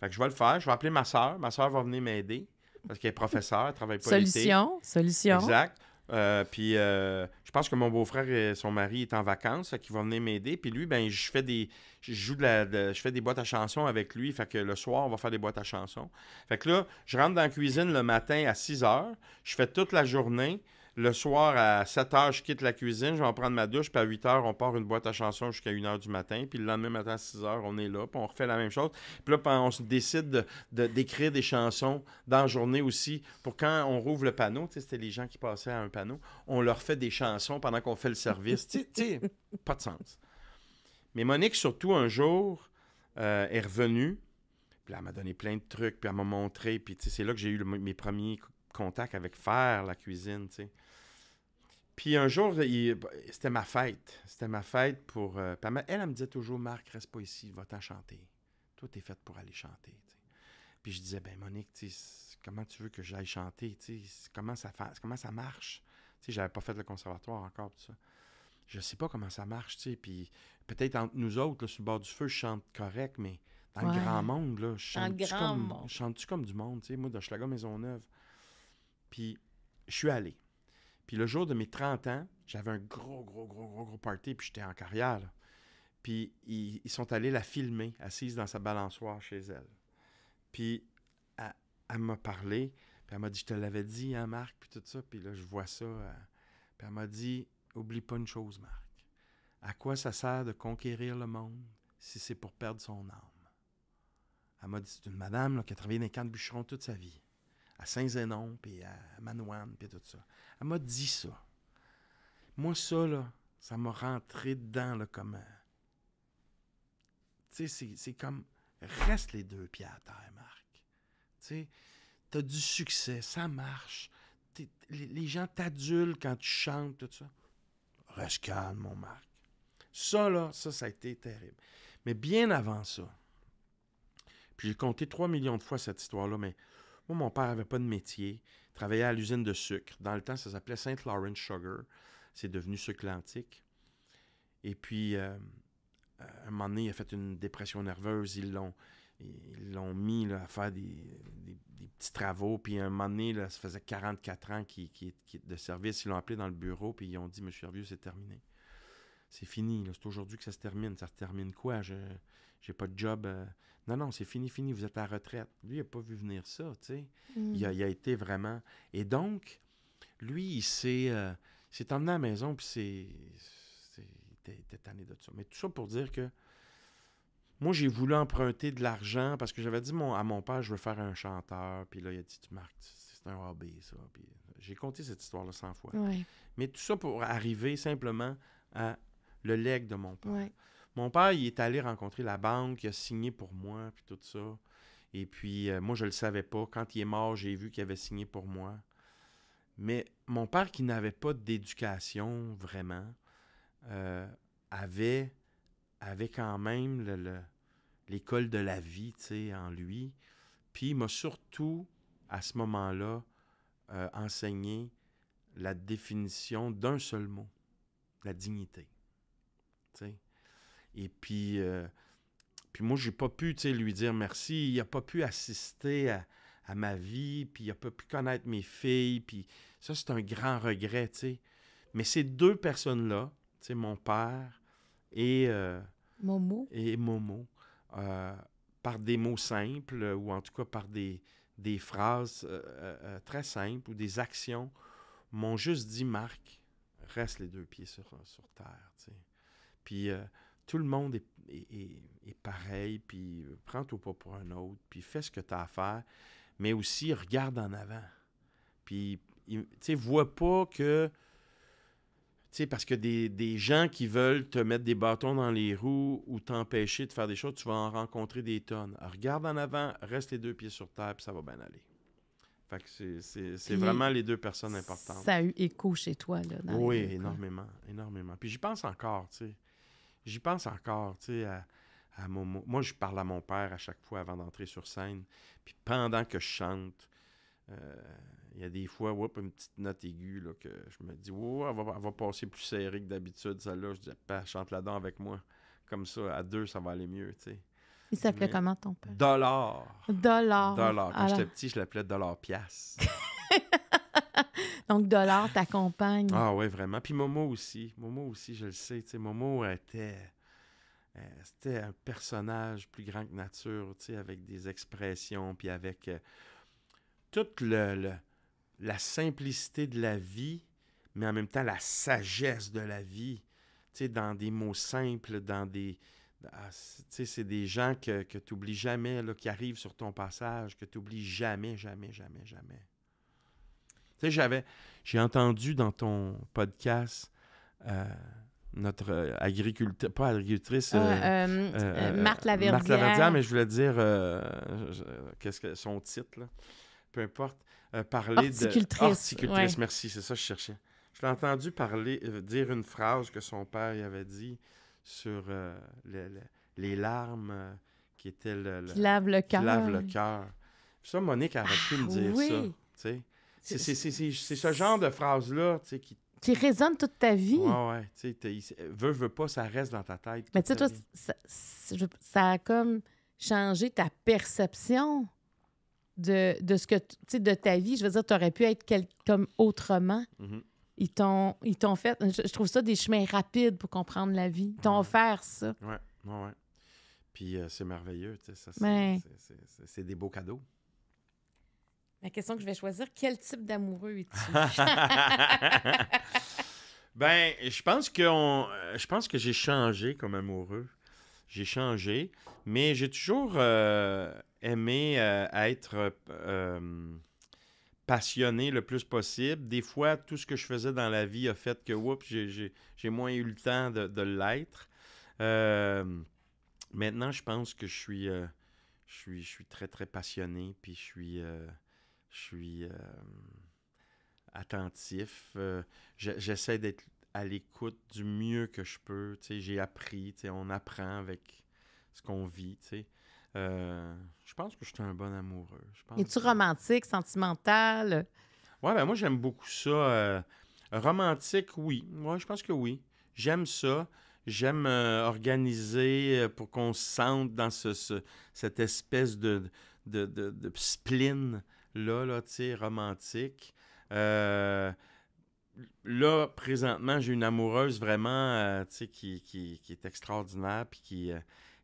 Fait que je vais le faire. Je vais appeler ma soeur. Ma soeur va venir m'aider parce qu'elle est professeure, elle travaille pas Solution, solution. Exact. Euh, puis euh, je pense que mon beau-frère et son mari est en vacances, qui vont va venir m'aider. Puis lui, ben je fais des. Je joue de la. je fais des boîtes à chansons avec lui. Fait que le soir, on va faire des boîtes à chansons. Fait que là, je rentre dans la cuisine le matin à 6 heures. Je fais toute la journée. Le soir, à 7 h, je quitte la cuisine, je vais en prendre ma douche, puis à 8 h, on part une boîte à chansons jusqu'à 1 h du matin, puis le lendemain matin à 6 h, on est là, puis on refait la même chose. Puis là, on se décide d'écrire de, des chansons dans la journée aussi, pour quand on rouvre le panneau, c'était les gens qui passaient à un panneau, on leur fait des chansons pendant qu'on fait le service. tu sais, pas de sens. Mais Monique, surtout un jour, euh, est revenue, puis elle m'a donné plein de trucs, puis elle m'a montré, puis c'est là que j'ai eu mes premiers contact avec faire la cuisine, tu sais. Puis un jour, c'était ma fête. C'était ma fête pour... Euh, elle, elle me disait toujours, Marc, reste pas ici, va-t'en chanter. Toi, t'es fait pour aller chanter, Puis je disais, ben Monique, comment tu veux que j'aille chanter? Comment ça, comment ça marche? Je j'avais pas fait le conservatoire encore, tout ça. Je sais pas comment ça marche, tu Puis peut-être entre nous autres, sur le bord du feu, je chante correct, mais dans le grand monde, là, je chante-tu comme... Chante comme, du monde, tu sais. Moi, maison neuve. Puis je suis allé. Puis le jour de mes 30 ans, j'avais un gros, gros, gros, gros, gros party, puis j'étais en carrière. Puis ils, sont allés la filmer, assise dans sa balançoire chez elle. Puis elle, m'a parlé, puis elle m'a dit Je te l'avais dit, hein, Marc, puis tout ça. Puis là, je vois ça. Euh, puis elle m'a dit Oublie pas une chose, Marc. À quoi ça sert de conquérir le monde si c'est pour perdre son âme Elle m'a dit C'est une madame qui a travaillé dans les camps de bûcherons toute sa vie à Saint-Zénon, puis à Manoine, puis tout ça. Elle m'a dit ça. Moi, ça, là, ça m'a rentré dedans, le comme... Euh, tu sais, c'est comme... Reste les deux pieds à terre, Marc. Tu sais, t'as du succès, ça marche. Les, les, gens t'adulent quand tu chantes, tout ça. Reste calme, mon Marc. Ça, là, ça, ça a été terrible. Mais bien avant ça, puis j'ai compté trois millions de fois cette histoire-là, mais mon père n'avait pas de métier, il travaillait à l'usine de sucre. Dans le temps, ça s'appelait Saint Lawrence Sugar. C'est devenu sucre l'antique. Et puis, euh, euh, un moment donné, il a fait une dépression nerveuse. Ils l'ont, l'ont mis à faire des, petits travaux. Puis un moment donné, ça faisait 44 ans qu'il, est de service. Ils l'ont appelé dans le bureau, puis ils ont dit, Monsieur Hervieux, c'est terminé c'est fini, c'est aujourd'hui que ça se termine. Ça se termine quoi? Je n'ai pas de job. Euh. Non, non, c'est fini, fini, vous êtes à la retraite. Lui, il n'a pas vu venir ça, tu sais. Mm. Il, a, a, été vraiment... Et donc, lui, il s'est euh, s'est emmené à la maison, puis c'est... Il était tanné de ça. Mais tout ça pour dire que moi, j'ai voulu emprunter de l'argent parce que j'avais dit mon, à mon père, je veux faire un chanteur. Puis là, il a dit, tu marques, c'est un hobby, ça. Euh, j'ai compté cette histoire-là 100 fois. Mais tout ça pour arriver simplement à le leg de mon père. Mon père, il est allé rencontrer la banque, il a signé pour moi, puis tout ça. Et puis, euh, moi, je le savais pas. Quand il est mort, j'ai vu qu'il avait signé pour moi. Mais mon père, qui n'avait pas d'éducation vraiment, euh, avait, avait quand même l'école de la vie en lui. Puis il m'a surtout, à ce moment-là, euh, enseigné la définition d'un seul mot, la dignité. Et puis, euh, puis moi, j'ai pas pu lui dire merci. Il a pas pu assister à, ma vie, puis il a pas pu connaître mes filles. Puis ça, c'est un grand regret. sais. Mais ces deux personnes-là, mon père et, euh, Momo. et Momo, euh, par des mots simples ou en tout cas par des, des phrases très simples ou des actions, m'ont juste dit Marc, reste les deux pieds sur, sur terre. sais. » Puis euh, tout le monde est, pareil, puis euh, prends-toi pas pour un autre, puis fais ce que tu as à faire, mais aussi regarde en avant. Puis, tu sais, vois pas que. Tu sais, parce que des, gens qui veulent te mettre des bâtons dans les roues ou t'empêcher de faire des choses, tu vas en rencontrer des tonnes. regarde en avant, reste les deux pieds sur terre, puis ça va bien aller. Fait que c'est vraiment les deux personnes importantes. Ça a eu écho chez toi, là. Dans oui, énormément, énormément. Puis j'y pense encore, tu sais j'y pense encore, tu sais, à, mon, moi, je parle à mon père à chaque fois avant d'entrer sur scène. Puis pendant que je chante, euh, il y a des fois, une petite note aiguë là, que je me dis, oh, oh elle, va, passer plus serrée que d'habitude, celle-là. Je dis, pas, chante là-dedans avec moi. Comme ça, à deux, ça va aller mieux, tu sais. Il s'appelait comment ton père? Dollar. Dollar. Dollar. Quand j'étais petit, je l'appelais Dollar pièce. Donc, Dollar t'accompagne. Ah oui, vraiment. Puis Momo aussi. Momo aussi, je le sais. sais Momo était... Euh, c'était un personnage plus grand que nature, avec des expressions, puis avec euh, toute le, la simplicité de la vie, mais en même temps la sagesse de la vie, dans des mots simples, dans des... Ah, sais, c'est des gens que, tu oublies jamais, là, qui arrivent sur ton passage, que tu n'oublies jamais, jamais, jamais, jamais. Tu sais, j'avais, j'ai entendu dans ton podcast euh, notre euh, agriculteur, pas agricultrice, ah, euh, euh, Marthe Laverdière. Marthe Laverdière, mais je voulais dire, qu'est-ce que son titre, là? peu importe, parler horticultrice. de horticultrice. Merci, c'est ça que je cherchais. Je l'ai entendu parler, dire une phrase que son père y avait dit sur les, larmes qui étaient le, qui lave le cœur. Lave le cœur. Ça, Monique arrête ah, pu me dire oui. Tu sais... C'est ce genre de phrase-là qui qui résonne toute ta vie. Ouais, ouais. veux, veux pas, ça reste dans ta tête. Mais tu sais, ça, a comme changé ta perception de, ce que, tu de ta vie. Je veux dire, tu aurais pu être comme autrement. Mm-hmm. Ils t'ont, ils t'ont fait, je, trouve ça des chemins rapides pour comprendre la vie. Ils t'ont offert ça. Ouais, ouais, Puis euh, c'est merveilleux, tu sais, c'est, des beaux cadeaux. La question que je vais choisir, quel type d'amoureux es-tu? ben, je pense que euh, je pense que j'ai changé comme amoureux. J'ai changé, mais j'ai toujours euh, aimé euh, être passionné le plus possible. Des fois, tout ce que je faisais dans la vie a fait que, j'ai moins eu le temps de, l'être. maintenant, je pense que je suis, je suis, je suis très, très passionné, puis je suis je suis euh, attentif. Euh, j'essaie d'être à l'écoute du mieux que je peux. J'ai appris, on apprend avec ce qu'on vit. Euh, je pense que je suis un bon amoureux. Es-tu romantique, sentimental? Ouais, ben moi j'aime beaucoup ça. romantique, oui. Moi, je pense que oui. J'aime ça. J'aime organiser pour qu'on se sente dans ce, cette espèce de, de, de, de spleen là, là, tu sais, romantique. Euh, là, présentement, j'ai une amoureuse vraiment, euh, tu sais, qui, est extraordinaire, puis qui, euh,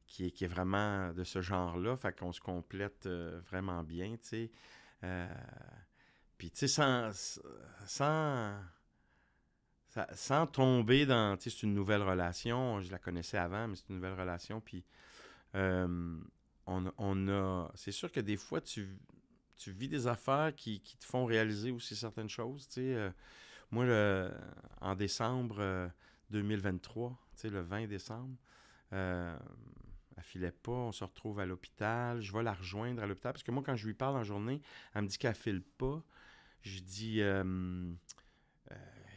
qui, qui, est vraiment de ce genre-là. Fait qu'on se complète vraiment bien, tu sais. puis, tu sais, sans... sans tomber dans, tu sais, c'est une nouvelle relation, je la connaissais avant, mais c'est une nouvelle relation, puis on, on, a, c'est sûr que des fois, tu, tu vis des affaires qui, te font réaliser aussi certaines choses. Tu euh, moi, en décembre 2023, euh, tu le 20 décembre, euh, elle filait pas, on se retrouve à l'hôpital, je vais la rejoindre à l'hôpital, parce que moi, quand je lui parle en journée, elle me dit qu'elle file pas. Je dis,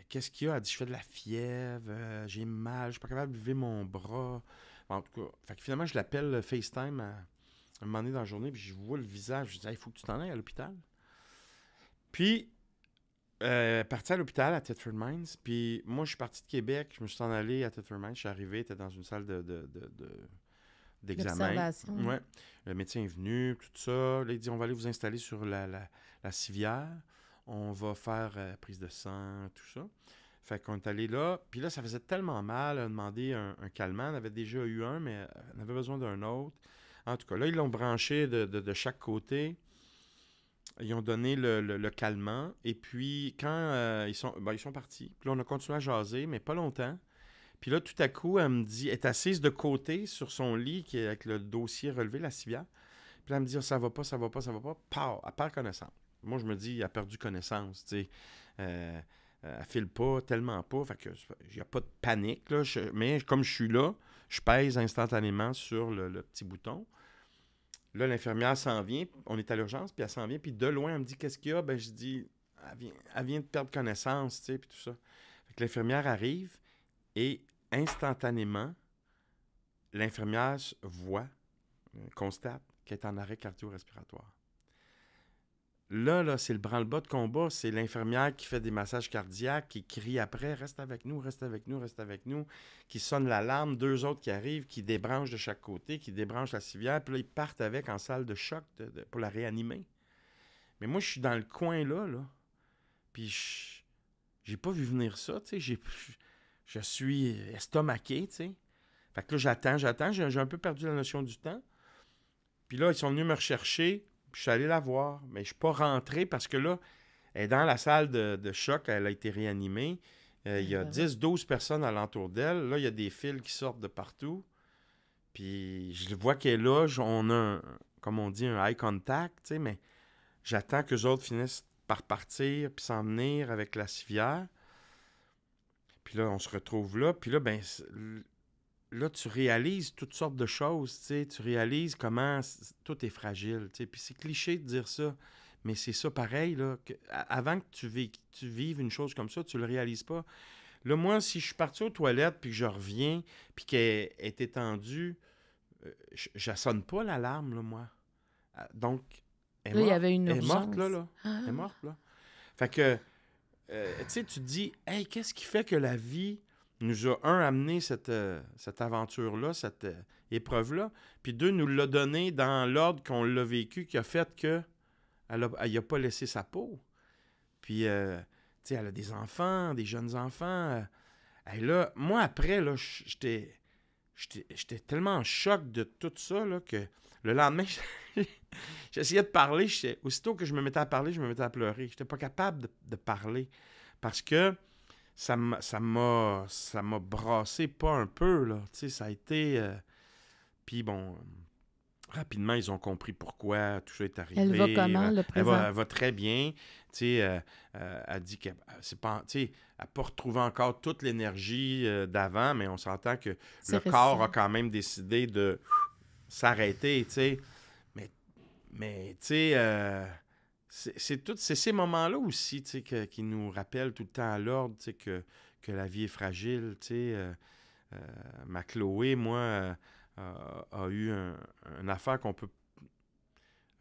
qu'est-ce qu'il y a? Elle dit, je fais de la fièvre, j'ai mal, je suis pas capable de lever mon bras. en tout cas, finalement, je l'appelle FaceTime à un moment donné dans la journée, puis je vois le visage, je dis, il faut que tu t'en ailles à l'hôpital. Puis, euh, parti à l'hôpital à Tetford Mines, puis moi, je suis parti de Québec, je me suis en allé à Tetford Mines, je suis arrivé, j'étais dans une salle de... d'examen. Le médecin est venu, tout ça. Là, il dit on va aller vous installer sur la, la, civière. On va faire euh, prise de sang, tout ça. Fait qu'on est allé là. Puis là, ça faisait tellement mal. On a demandé un, un calmant. On avait déjà eu un, mais euh, on avait besoin d'un autre. En tout cas, là, ils l'ont branché de, chaque côté. Ils ont donné le, le, calmant. Et puis, quand euh, ils, sont, bah ils sont partis, puis là, on a continué à jaser, mais pas longtemps. Puis là, tout à coup, elle me dit, elle est assise de côté sur son lit, qui avec le dossier relevé, la civière. Puis là, elle me dit, oh, ça va pas, ça va pas, ça va pas. Pow! Elle perd connaissance. Moi, je me dis, elle a perdu connaissance, tu sais. Euh, elle file pas, tellement pas. Fait que, il n'y a pas de panique, là. mais comme je suis là, je pèse instantanément sur le, petit bouton. Là, l'infirmière s'en vient. On est à l'urgence, puis elle s'en vient. Puis de loin, elle me dit Qu'est-ce qu'il y a ben, Je dis elle vient, elle vient de perdre connaissance, tu sais, puis tout ça. L'infirmière arrive et instantanément, l'infirmière voit, euh, constate qu'elle est en arrêt cardio-respiratoire. Là, c'est le branle-bas de combat. C'est l'infirmière qui fait des massages cardiaques, qui crie après Reste avec nous, reste avec nous, reste avec nous, qui sonne l'alarme. Deux autres qui arrivent, qui débranchent de chaque côté, qui débranchent la civière. Puis là, ils partent avec en salle de choc pour la réanimer. Mais moi, je suis dans le coin là. là puis j'ai pas vu venir ça. Tu sais, je suis estomaqué. Tu sais. Fait que là, j'attends, j'attends. J'ai un peu perdu la notion du temps. Puis là, ils sont venus me rechercher je suis allé la voir, mais je ne suis pas rentré parce que là, elle est dans la salle de, choc, elle a été réanimée. Euh, il y a 10-12 personnes alentour d'elle. Là, il y a des fils qui sortent de partout. Puis je vois qu'elle est là. On a, comme on dit, un eye contact, tu sais mais j'attends que les autres finissent par partir puis s'en avec la civière. Puis là, on se retrouve là. Puis là, ben, là, tu réalises toutes sortes de choses, tu tu réalises comment tout est fragile, tu Puis c'est cliché de dire ça, mais c'est ça pareil, là. avant que tu, tu vives une chose comme ça, tu le réalises pas. Là, moi, si je suis parti aux toilettes, puis que je reviens, puis qu'elle est étendue, euh, sonne pas l'alarme, là, moi. Ah, donc, elle là, il y avait une Elle est morte, là, là. Ah. Elle est morte, là. Fait que, euh, tu sais, tu te dis, hey, qu'est-ce qui fait que la vie nous a, un, amené cette, euh, cette aventure-là, cette euh, épreuve-là, puis deux, nous l'a donné dans l'ordre qu'on l'a vécu, qui a fait que elle a pas laissé sa peau. Puis, euh, tu sais, elle a des enfants, des jeunes enfants. Et là, moi, après, là, j'étais j'étais tellement en choc de tout ça là, que le lendemain, j'essayais de parler. Aussitôt que je me mettais à parler, je me mettais à pleurer. Je n'étais pas capable de, parler parce que ça m'a ça m'a brassé pas un peu là tu sais ça a été euh, puis bon rapidement ils ont compris pourquoi tout ça est arrivé elle va comment le elle va, très bien tu sais euh, euh, dit qu'elle c'est pas tu sais retrouvé encore toute l'énergie d'avant mais on s'entend que le corps a quand même décidé de s'arrêter tu sais mais mais tu sais c'est ces moments-là aussi qui nous rappellent tout le temps à l'ordre que, la vie est fragile. Euh, euh, ma Chloé, moi, euh, a eu un, une affaire qu'on peut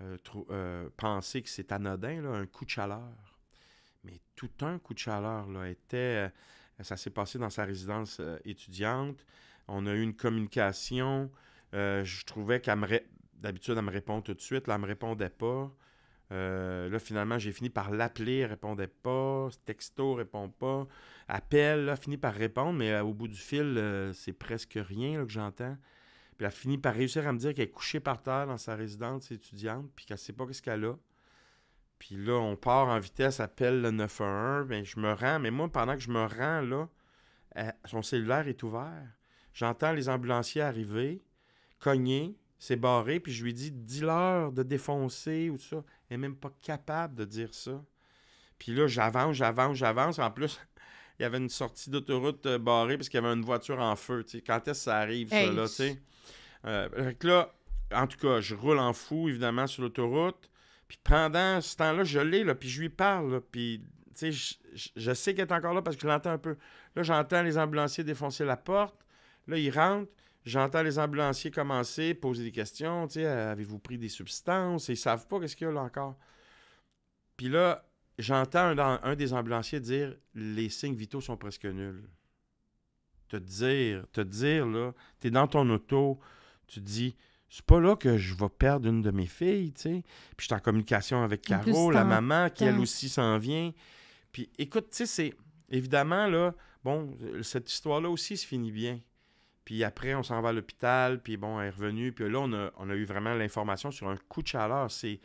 euh, penser que c'est anodin, un coup de chaleur. Mais tout un coup de chaleur là, était. ça s'est passé dans sa résidence étudiante. On a eu une communication. je trouvais qu'elle me. D'habitude, elle me répond tout de suite. Là, elle ne me répondait pas. Euh, là, finalement, j'ai fini par l'appeler, répondait pas. Texto, répond pas. Appel, là, fini par répondre, mais euh, au bout du fil, euh, c'est presque rien que j'entends. Puis elle a fini par réussir à me dire qu'elle est couchée par terre dans sa résidence étudiante, puis qu'elle sait pas ce qu'elle a. Puis là, on part en vitesse, appelle le 911, mais ben, je me rends. Mais moi, pendant que je me rends, là, son cellulaire est ouvert. J'entends les ambulanciers arriver, cogner, c'est barré, puis je lui dis, dis-leur de défoncer ou tout ça n'est même pas capable de dire ça. Puis là, j'avance, j'avance, j'avance. En plus, il y avait une sortie d'autoroute euh, barrée parce qu'il y avait une voiture en feu. Quand est-ce que ça arrive, ça, là, tu sais? Euh, là, en tout cas, je roule en fou, évidemment, sur l'autoroute. Puis pendant ce temps-là, je l'ai, puis je lui parle, puis je, je, sais qu'elle est encore là parce que je l'entends un peu. Là, j'entends les ambulanciers défoncer la porte. Là, ils rentrent. J'entends les ambulanciers commencer, poser des questions, tu sais, euh, avez-vous pris des substances? Ils savent pas qu'est-ce qu'il y a là encore. Puis là, j'entends un, des ambulanciers dire les signes vitaux sont presque nuls. Te dire, te dire, là, tu es dans ton auto, tu te dis, c'est pas là que je vais perdre une de mes filles, tu sais. Puis je suis en communication avec Caro, la maman, qui elle hein. aussi s'en vient. Puis écoute, tu sais, c'est évidemment, là, bon, cette histoire-là aussi se finit bien. Puis après, on s'en va à l'hôpital, puis bon, elle est revenue. Puis là, on a, eu vraiment l'information sur un coup de chaleur. C'est,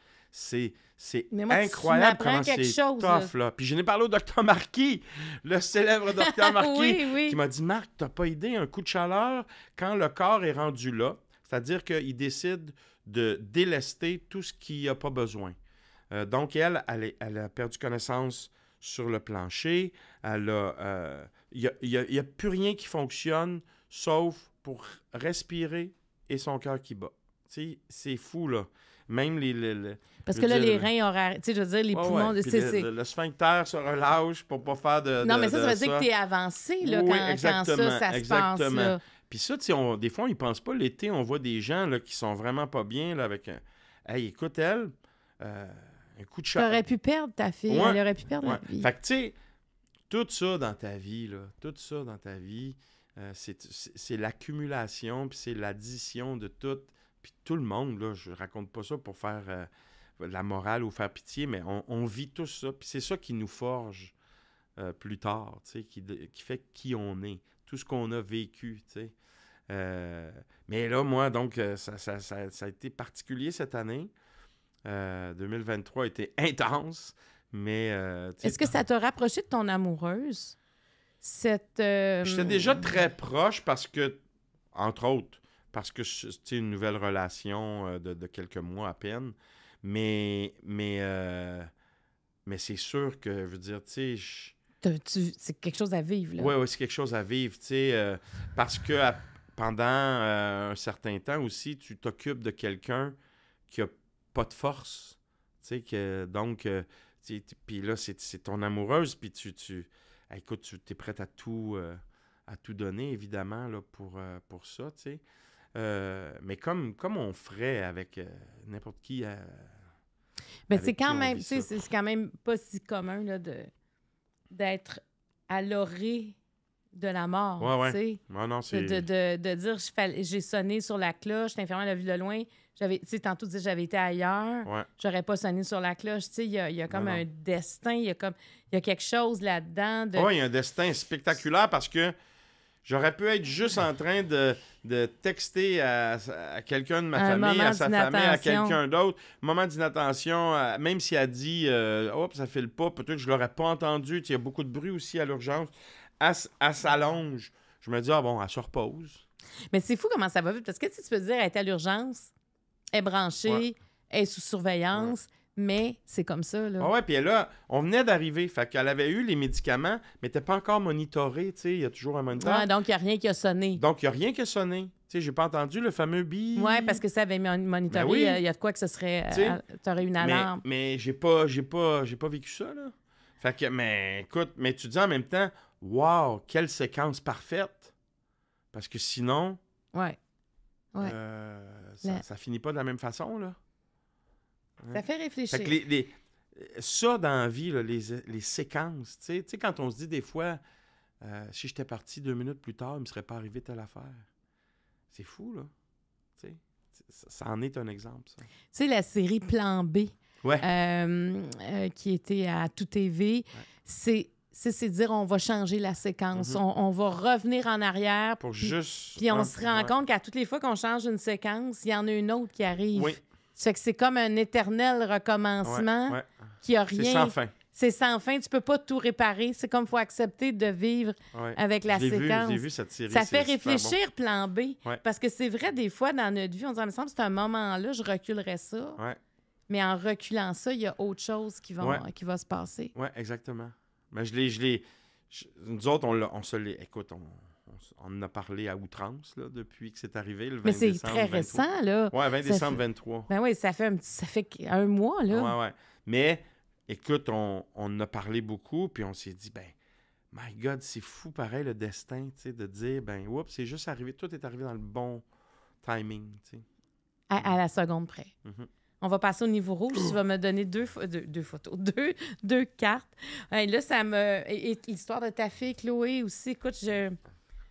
incroyable comment c'est tough, là. Puis je n'ai parlé au docteur Marquis, le célèbre docteur Marquis, qui m'a dit, Marc, t'as pas idée, un coup de chaleur, quand le corps est rendu là, c'est-à-dire qu'il décide de délester tout ce qu'il n'y a pas besoin. Euh, donc, elle, elle, a perdu connaissance sur le plancher, elle euh, Il n'y a, a, plus rien qui fonctionne sauf pour respirer et son cœur qui bat. C'est fou, là. Même les. Parce que là, les reins auraient. Tu sais, je veux dire, les poumons. Le, le, le, sphincter se relâche pour pas faire de. Non, mais ça, ça veut dire que tu es avancé, là, quand, ça, ça se passe. Puis ça, tu sais, des fois, on y pense pas. L'été, on voit des gens, là, qui sont vraiment pas bien, là, avec un. Hey, écoute, elle, euh, un coup de choc. T'aurais pu perdre ta fille. elle aurait pu perdre la Fait que, tu sais, tout ça dans ta vie, là, tout ça dans ta vie, euh, c'est l'accumulation, puis c'est l'addition de tout. Puis tout le monde, là, je raconte pas ça pour faire de euh, la morale ou faire pitié, mais on, vit tout ça. Puis c'est ça qui nous forge euh, plus tard, qui, qui fait qui on est, tout ce qu'on a vécu. mais là, moi, donc, ça, ça, a été particulier cette année. 2023 a été intense, mais... Est-ce que ça t'a rapproché de ton amoureuse? Euh, J'étais déjà très proche parce que, entre autres, parce que c'était une nouvelle relation euh, de, quelques mois à peine. Mais, mais, euh, mais c'est sûr que, je veux dire, tu sais. C'est quelque chose à vivre. Oui, oui, c'est quelque chose à vivre, tu sais. parce que pendant un certain temps aussi, tu t'occupes de quelqu'un qui a pas de force. Tu sais, que, donc, puis là, c'est ton amoureuse, puis tu. tu écoute, tu es prête à tout, euh, à tout donner, évidemment, là, pour, euh, pour ça, tu sais. Euh, mais comme, comme on ferait avec n'importe qui. mais ben, c'est quand même, c'est quand même pas si commun d'être à l'orée de la mort. Ouais, ouais. non, de, de, de, de, dire j'ai sonné sur la cloche, l'infirmière l'a vue de loin, j'avais tu sais tantôt j'avais été ailleurs j'aurais pas sonné sur la cloche tu il y, y, a comme un destin il y a comme il y quelque chose là-dedans Oui, il y a un destin spectaculaire parce que j'aurais pu être juste en train de, de texter à, quelqu'un de ma famille à sa famille à quelqu'un d'autre moment d'inattention euh, même si elle dit euh, hop ça file pas peut-être que je l'aurais pas entendu il y a beaucoup de bruit aussi à l'urgence à, à s'allonge je me dis ah bon elle se repose mais c'est fou comment ça va vite parce que tu peux dire elle est à l'urgence est branchée, est sous surveillance. Mais c'est comme ça. Là. puis là, on venait d'arriver. Fait qu'elle avait eu les médicaments, mais n'était pas encore monitorée. Tu sais, il y a toujours un monitor. Ouais, donc il n'y a rien qui a sonné. Donc il n'y a rien qui a sonné. Tu sais, j'ai pas entendu le fameux bi. Ouais, parce que ça avait monitoré. Ben euh, il y, a de quoi que ce serait. Tu euh, aurais une alarme. Mais, mais j'ai pas, j'ai pas, j'ai pas vécu ça, là. Fait que, mais écoute, mais tu dis en même temps, waouh, quelle séquence parfaite. Parce que sinon. Ouais. Euh, ça, finit pas de la même façon, là. Hein? Ça fait réfléchir. les, ça, dans la vie, les, séquences, tu sais, quand on se dit des fois, euh, si j'étais parti deux minutes plus tard, il me serait pas arrivé telle affaire. C'est fou, là. Tu sais, ça, en est un exemple, ça. Tu sais, la série Plan B. Euh, qui était à Tout TV. C'est c'est dire on va changer la séquence, mhm. on, va revenir en arrière. Pour puis, juste. Puis on se rend compte qu'à toutes les fois qu'on change une séquence, il y en a une autre qui arrive. Oui. que c'est comme un éternel recommencement qui a rien. C'est sans fin. C'est sans fin. Tu peux pas tout réparer. C'est comme faut accepter de vivre avec la séquence. ça fait réfléchir plan B. Parce que c'est vrai, des fois, dans notre vie, on se dit, ah, me semble, c'est un moment-là, je reculerais ça. Mais en reculant ça, il y a autre chose qui va, qui va se passer. Oui, exactement. Mais je l'ai. Je l'ai nous autres, on, on se Écoute, on, on, en a parlé à outrance là, depuis que c'est arrivé le 20 Mais c'est très récent, là. Oui, 20 décembre 23. Ben oui, ça fait un, petit, ça fait un mois, là. Oui, oui. Mais écoute, on, on a parlé beaucoup, puis on s'est dit, ben, my God, c'est fou pareil le destin, tu sais, de dire, ben, oups, c'est juste arrivé, tout est arrivé dans le bon timing, tu sais. À, mm. la seconde près. Mm-hmm. On va passer au niveau rouge. tu vas me donner deux, deux, photos, deux, deux cartes. là, ça me. l'histoire de ta fille, Chloé, aussi. Écoute, je.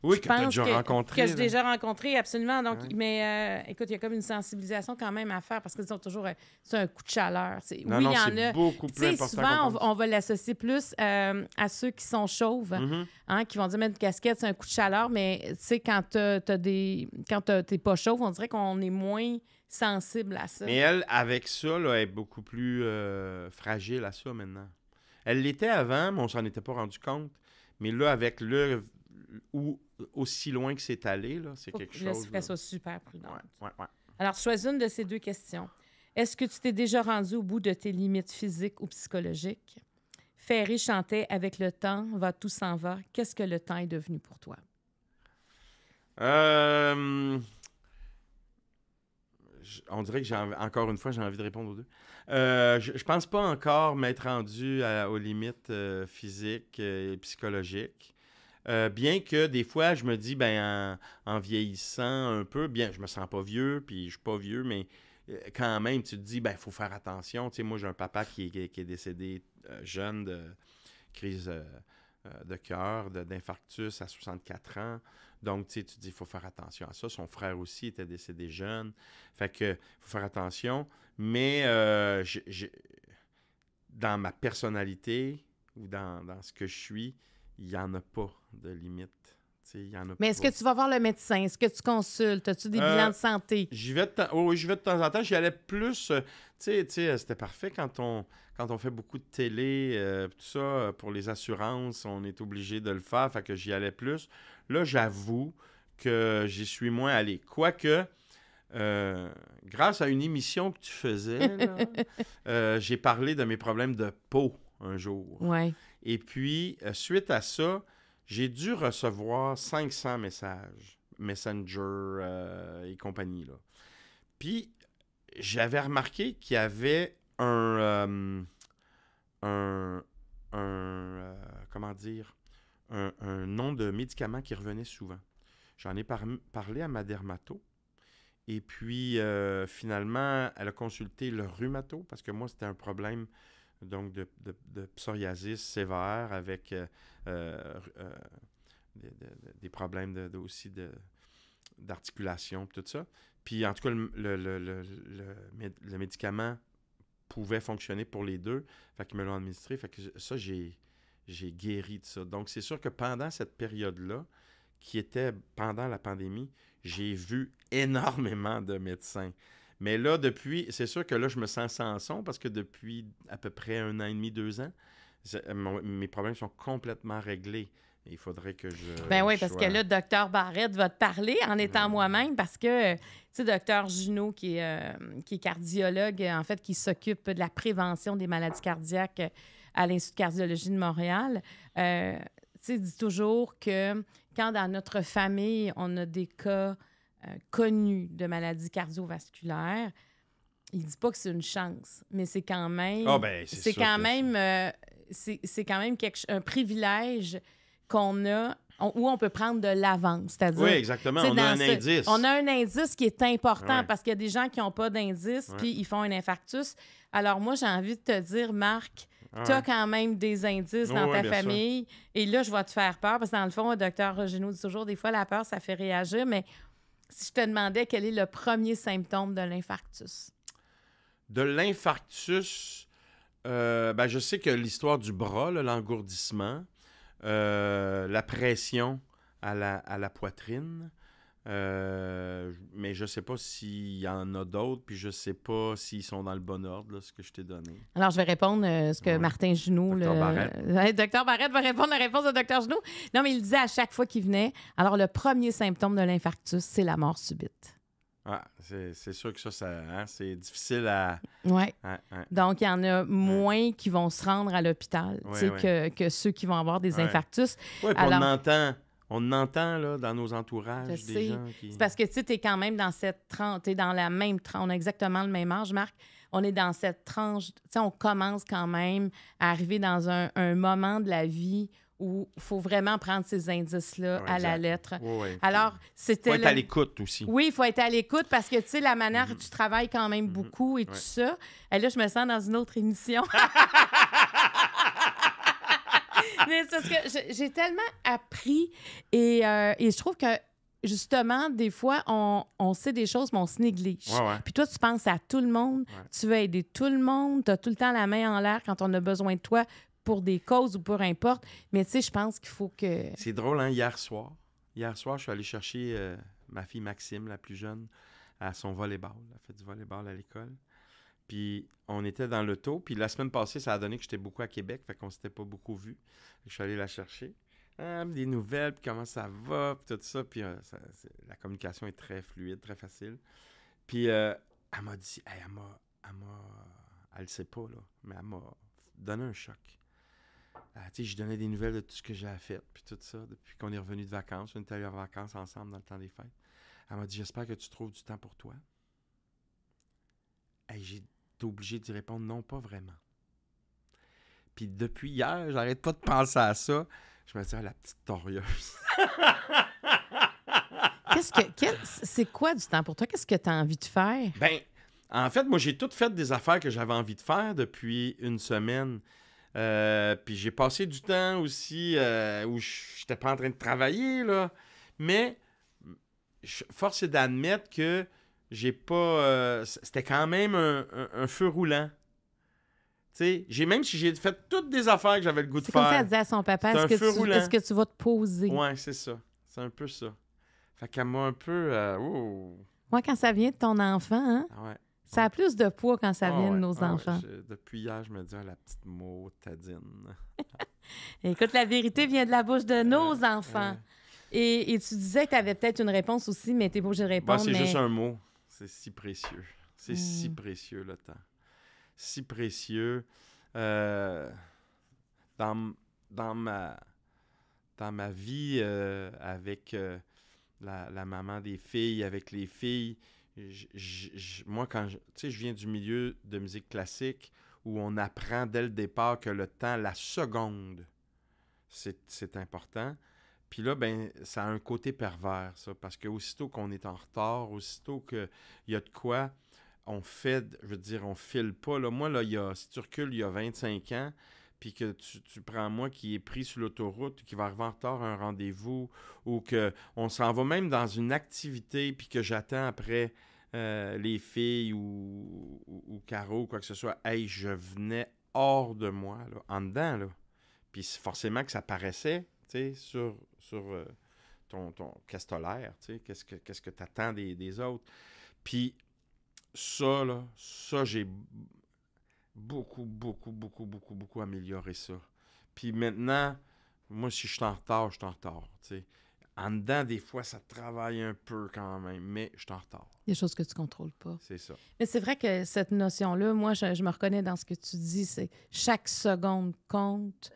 Oui, je que déjà rencontré. Que j'ai déjà rencontré, absolument. Donc, Mais euh, écoute, il y a comme une sensibilisation quand même à faire parce que ont toujours, euh, c'est un coup de chaleur. Non, oui, il y en a. beaucoup plus souvent, on, va l'associer plus euh, à ceux qui sont chauves, mm-hmm. hein, qui vont dire mettre une casquette, c'est un coup de chaleur. Mais tu sais, quand tu des... Quand pas chauve, on dirait qu'on est moins sensible à ça. Mais elle, avec ça, là, elle est beaucoup plus fragile à ça maintenant. Elle l'était avant, mais on s'en était pas rendu compte. Mais là, avec le aussi loin que c'est allé, là, c'est quelque chose. Là, ça super prudent. Alors, choisis une de ces deux questions. Est-ce que tu t'es déjà rendu au bout de tes limites physiques ou psychologiques? Ferry chantait Avec le temps, va tout s'en va. Qu'est-ce que le temps est devenu pour toi? Euh, on dirait que encore une fois, j'ai envie de répondre aux deux. Euh, je, pense pas encore m'être rendu aux limites euh, physiques et psychologiques. Euh, bien que des fois, je me dis, ben, en, vieillissant un peu, bien, je me sens pas vieux, puis je suis pas vieux, mais euh, quand même, tu te dis, ben, il faut faire attention. Tu sais, moi, j'ai un papa qui est, décédé euh, jeune de crise de cœur, d'infarctus à 64 ans. Donc, tu sais, tu te dis, il faut faire attention à ça. Son frère aussi était décédé jeune. Fait que, faut faire attention. Mais dans ma personnalité ou dans, dans, ce que je suis, il n'y en a pas de limite. Mais est-ce que tu vas voir le médecin? Est-ce que tu consultes? As-tu des euh, bilans de santé? J'y vais, de oh vais de temps en temps. J'y allais plus. Euh, euh, c'était parfait quand on, quand on fait beaucoup de télé, tout ça, pour les assurances, on est obligé de le faire. Fait que j'y allais plus. Là, j'avoue que j'y suis moins allé. Quoique. grâce à une émission que tu faisais, j'ai parlé de mes problèmes de peau un jour. oui. Et puis, euh, suite à ça, j'ai dû recevoir 500 messages, Messenger euh, et compagnie. Là. Puis, j'avais remarqué qu'il y avait un, euh, un, comment dire, un, nom de médicament qui revenait souvent. J'en ai parlé à ma dermato. Et puis, finalement, elle a consulté le rhumato parce que moi, c'était un problème donc de, psoriasis sévère avec euh, euh, euh, des, problèmes de, aussi d'articulation, tout ça. Puis en tout cas, le, médicament pouvait fonctionner pour les deux. Fait qu'ils me l'ont administré. Fait que ça, j'ai, j'ai guéri de ça. Donc, c'est sûr que pendant cette période-là, qui était pendant la pandémie, j'ai vu énormément de médecins. Mais là, depuis, c'est sûr que là, je me sens sans son parce que depuis à peu près un an et demi, deux ans, mes problèmes sont complètement réglés. Il faudrait que je. Ben oui, parce que là, docteur Barrette va te parler en ben étant moi-même, parce que, euh, tu sais, docteur Junot, qui est, euh, qui est cardiologue, euh, en fait, qui s'occupe de la prévention des maladies cardiaques à l'Institut de cardiologie de Montréal, tu sais, dit toujours que quand dans notre famille, on a des cas euh, connu de maladies cardiovasculaires, il dit pas que c'est une chance, mais c'est quand même. Ah, ben, c'est quand même. Euh, c'est quand même quelque, un privilège qu'on a où on peut prendre de l'avance. C'est-à-dire. Oui, exactement. On a un indice. On a un indice qui est important parce qu'il y a des gens qui n'ont pas d'indice puis ils font un infarctus. Alors, moi, j'ai envie de te dire, Marc, ah tu as quand même des indices dans ta famille. Et là, je vais te faire peur parce que, dans le fond, le docteur nous dit toujours des fois, la peur, ça fait réagir, mais si je te demandais quel est le premier symptôme de l'infarctus. De l'infarctus, euh, ben, je sais que l'histoire du bras, l'engourdissement, euh, la pression à la poitrine, euh, mais je sais pas s'il y en a d'autres, puis je sais pas s'ils sont dans le bon ordre, ce que je t'ai donné. Alors, je vais répondre euh, ce que Martin Genoux... Docteur le... Barrette. Docteur Barrette va répondre à la réponse de Docteur Genoux. Non, mais il disait à chaque fois qu'il venait, alors le premier symptôme de l'infarctus, c'est la mort subite. Ah, c'est sûr que ça, hein, c'est difficile à. Oui. Donc, il y en a moins qui vont se rendre à l'hôpital que, ceux qui vont avoir des infarctus. Oui, pour on on entend là, dans nos entourages des gens C'est parce que tu es quand même dans cette tranche, tu dans la même tranche, on a exactement le même âge, Marc. On est dans cette tranche, tu on commence quand même à arriver dans un, moment de la vie où il faut vraiment prendre ces indices-là à la lettre. Alors, c'était... Il faut être à l'écoute aussi. Oui, il faut être à l'écoute parce que, tu sais, la manière du mhm. tu travailles quand même mhm. beaucoup et tout ça, eh, là, je me sens dans une autre émission. Mais c'est parce que j'ai tellement appris et, euh, et je trouve que justement, des fois, on, on, sait des choses, mais on se néglige. Puis toi, tu penses à tout le monde, tu veux aider tout le monde, tu as tout le temps la main en l'air quand on a besoin de toi pour des causes ou pour importe. Mais tu sais, je pense qu'il faut que. C'est drôle, hein? Hier soir, hier soir, je suis allé chercher euh, ma fille Maxime, la plus jeune, à son volleyball. Elle fait du volleyball à l'école. Puis on était dans le l'auto. Puis la semaine passée, ça a donné que j'étais beaucoup à Québec, fait qu'on s'était pas beaucoup vu. Je suis allé la chercher. Ah, des nouvelles, puis comment ça va, puis tout ça. Puis euh, la communication est très fluide, très facile. Puis euh, elle m'a dit, elle m'a, elle elle sait pas, là, mais elle m'a donné un choc. tu sais, je donnais des nouvelles de tout ce que j'ai fait, puis tout ça, depuis qu'on est revenu de vacances. On était en vacances ensemble dans le temps des fêtes. Elle m'a dit, j'espère que tu trouves du temps pour toi. j'ai obligé d'y répondre non, pas vraiment. Puis depuis hier, j'arrête pas de penser à ça. Je me dis, la petite torieuse. Qu'est-ce que. c'est quoi du temps pour toi? Qu'est-ce que tu as envie de faire? Ben, en fait, moi, j'ai tout fait des affaires que j'avais envie de faire depuis une semaine. Euh, puis j'ai passé du temps aussi euh, où je j'étais pas en train de travailler, là. Mais force est d'admettre que j'ai pas. Euh, c'était quand même un, feu roulant. Tu sais, même si j'ai fait toutes des affaires que j'avais le goût de faire. C'est comme ça, à son papa est-ce que, tu vas te poser Ouais, c'est ça. C'est un peu ça. Fait qu'elle m'a un peu. Moi, euh, quand ça vient de ton enfant, hein, ah ça a plus de poids quand ça ah vient de nos ah enfants. depuis hier, je me dis la petite tadine. Écoute, la vérité vient de la bouche de euh, nos enfants. Et, tu disais que tu avais peut-être une réponse aussi, mais t'es n'es pas ben, répondre. c'est juste un mot. C'est si précieux. C'est mm. si précieux le temps. Si précieux. Euh, dans, ma, dans ma vie euh, avec euh, la, maman des filles, avec les filles, moi, quand je, je viens du milieu de musique classique où on apprend dès le départ que le temps, la seconde, c'est important. Puis là, ben, ça a un côté pervers, ça, parce que aussitôt qu'on est en retard, aussitôt qu'il y a de quoi, on fait, je veux dire, on file pas. Là. Moi, là, y si tu recules il y a 25 ans, puis que tu, prends moi qui est pris sur l'autoroute, qui va arriver en retard à un rendez-vous, ou qu'on s'en va même dans une activité, puis que j'attends après euh, les filles ou, ou, Caro ou quoi que ce soit, hey, je venais hors de moi, là, en dedans, là. Puis forcément que ça paraissait, tu sais, sur, sur euh, ton, ton qu'est-ce que qu'est-ce que qu'est-ce que tu attends des, autres. Puis ça, là, ça, j'ai beaucoup, beaucoup, beaucoup, beaucoup, beaucoup amélioré ça. Puis maintenant, moi, si je suis en retard, je suis en retard. sais. En dedans, des fois, ça travaille un peu quand même, mais je suis en retard. Des choses que tu contrôles pas. C'est ça. Mais c'est vrai que cette notion-là, moi, je, me reconnais dans ce que tu dis, c'est chaque seconde compte.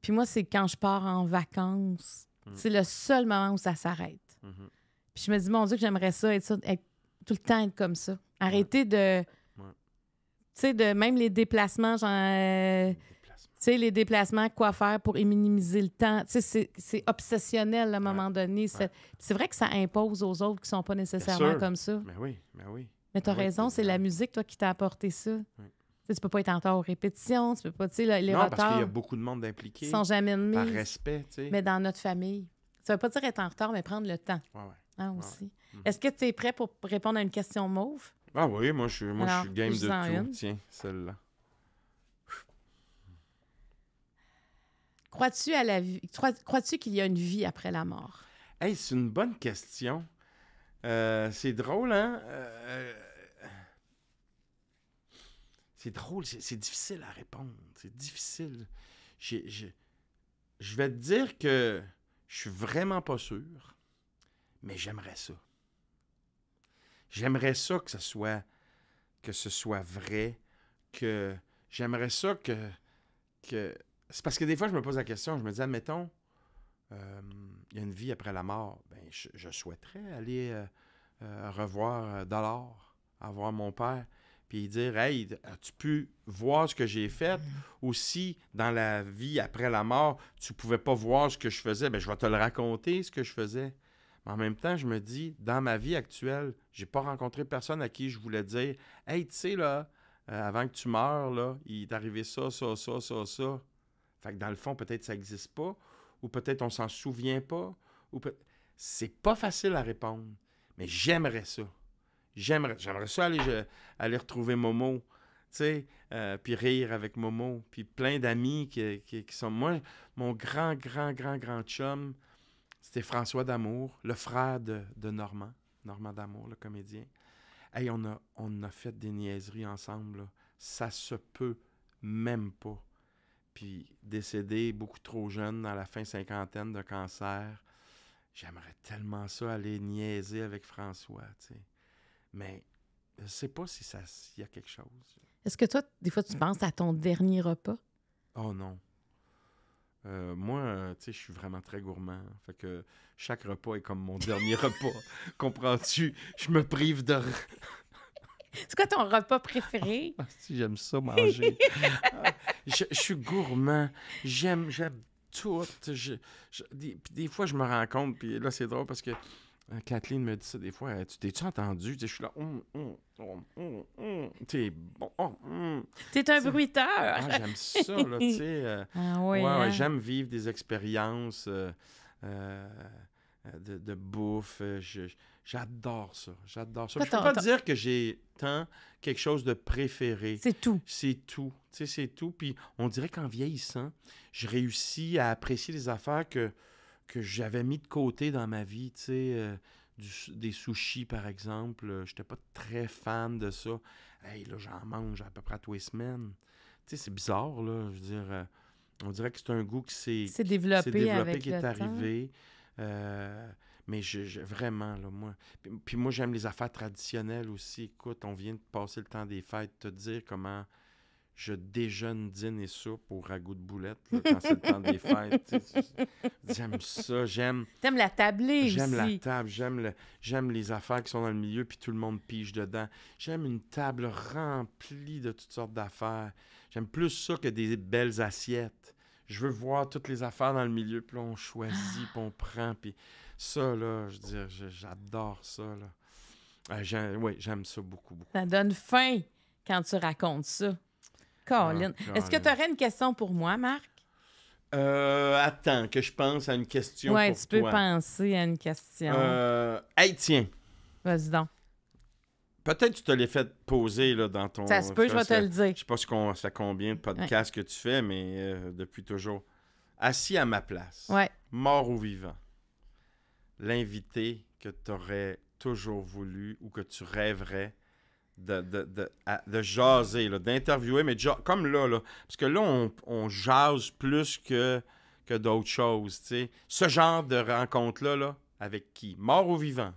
Puis moi, c'est quand je pars en vacances Mm. C'est le seul moment où ça s'arrête. Mm-hmm. Puis je me dis, mon Dieu, que j'aimerais ça, être tout le temps être comme ça. Arrêter de. Tu sais, de même les déplacements, genre. Euh, tu sais, les déplacements, quoi faire pour minimiser le temps. Tu sais, c'est obsessionnel à un moment donné. C'est vrai que ça impose aux autres qui ne sont pas nécessairement comme ça. Mais ben ben oui, mais ben oui. Mais tu as raison, c'est la musique, toi, qui t'a apporté ça. Tu tu peux pas être en retard aux répétitions, tu peux pas, tu sais, les non, parce qu'il y a beaucoup de monde impliqué. sans jamais mis. Par respect, tu sais. Mais dans notre famille. Ça veut pas dire être en retard, mais prendre le temps. Oui, ah, ouais. aussi. Est-ce que tu es prêt pour répondre à une question mauve? Ah oui, moi je suis, game de tout. Tiens, celle-là. Crois-tu à la vie... Crois-tu qu'il y a une vie après la mort? Hey, c'est une bonne question. Euh, c'est drôle, hein? Euh, euh, c'est drôle, c'est difficile à répondre. C'est difficile. Je vais te dire que je suis vraiment pas sûr, mais j'aimerais ça. J'aimerais ça que ce soit que ce soit vrai, que j'aimerais ça que que c'est parce que des fois je me pose la question, je me dis admettons euh, il y a une vie après la mort, ben, je, souhaiterais aller euh, euh, revoir Dollar, avoir mon père puis dire Hey, as-tu pu voir ce que j'ai fait mm. Ou si dans la vie après la mort, tu ne pouvais pas voir ce que je faisais, ben, je vais te le raconter ce que je faisais. Mais en même temps, je me dis Dans ma vie actuelle, je n'ai pas rencontré personne à qui je voulais dire Hey, tu sais, là, euh, avant que tu meurs, là, il est arrivé ça, ça, ça, ça, ça. Fait que dans le fond, peut-être ça n'existe pas, ou peut-être on s'en souvient pas, ou c'est pas facile à répondre, mais j'aimerais ça. J'aimerais, j'aimerais ça aller, aller retrouver Momo, tu sais, euh, puis rire avec Momo, puis plein d'amis qui, sont... Moi, mon grand, grand, grand, grand chum, c'était François D'Amour, le frère de, Normand, Normand D'Amour, le comédien. Hey, on a, on a fait des niaiseries ensemble, ça se peut même pas. Puis décédé beaucoup trop jeune, dans la fin cinquantaine de cancer, j'aimerais tellement ça aller niaiser avec François, tu sais mais je ne sais pas si ça s'il y a quelque chose. Est-ce que toi, des fois, tu penses à ton dernier repas? Oh non. Euh, moi, tu sais, je suis vraiment très gourmand. Fait que chaque repas est comme mon dernier repas. Comprends-tu? Je me prive de... C'est quoi ton repas préféré? Ah, si j'aime ça manger. Ah, je, suis gourmand. J'aime, j'aime tout. des, des, fois, je me rends compte, puis là, c'est drôle parce que Hein, Kathleen me dit ça des fois. Tu t'es-tu entendu? Je suis là. Hum, hum, hum, T'es bon. Oh, T'es un bruiteur. Ah, j'aime ça, là, tu sais. Euh, ah hein. j'aime vivre des expériences euh, euh, de, bouffe. j'adore ça. J'adore ça. Je peux pas dire que j'ai tant quelque chose de préféré. C'est tout. C'est tout. Tu sais, c'est tout. Puis on dirait qu'en vieillissant, je réussis à apprécier les affaires que que j'avais mis de côté dans ma vie, tu sais, euh, des sushis par exemple, Je euh, j'étais pas très fan de ça. Hey, là, j'en mange à peu près tous les semaines. Tu sais, c'est bizarre, là, je veux dire, euh, on dirait que c'est un goût qui s'est développé, qui est arrivé. mais je, vraiment, là, moi. Puis, moi, j'aime les affaires traditionnelles aussi. Écoute, on vient de passer le temps des fêtes, te dire comment je déjeune, dîne et soupe au ragoût de boulette quand c'est le temps des fêtes. J'aime ça, j'aime. T'aimes la tablée J'aime la table, j'aime les affaires qui sont dans le milieu puis tout le monde pige dedans. J'aime une table remplie de toutes sortes d'affaires. J'aime plus ça que des belles assiettes. Je veux voir toutes les affaires dans le milieu puis on choisit, puis on prend puis ça là, je veux dire, j'adore ça euh, j'aime, oui, j'aime ça beaucoup. Ça donne faim quand tu racontes ça. Colin. Ah, Est-ce que tu aurais une question pour moi, Marc? Euh, attends, que je pense à une question. Ouais, tu peux penser à une question. Euh, tiens. Vas-y donc. Peut-être que tu te l'es fait poser là, dans ton. Ça se peut, je vais te le dire. Je sais pas ça combien de podcasts que tu fais, mais euh, depuis toujours. Assis à ma place. Mort ou vivant. L'invité que tu aurais toujours voulu ou que tu rêverais de, de, de, de jaser, d'interviewer, mais comme là, là, parce que là, on, on jase plus que, que d'autres choses. sais Ce genre de rencontre-là, là, avec qui Mort ou vivant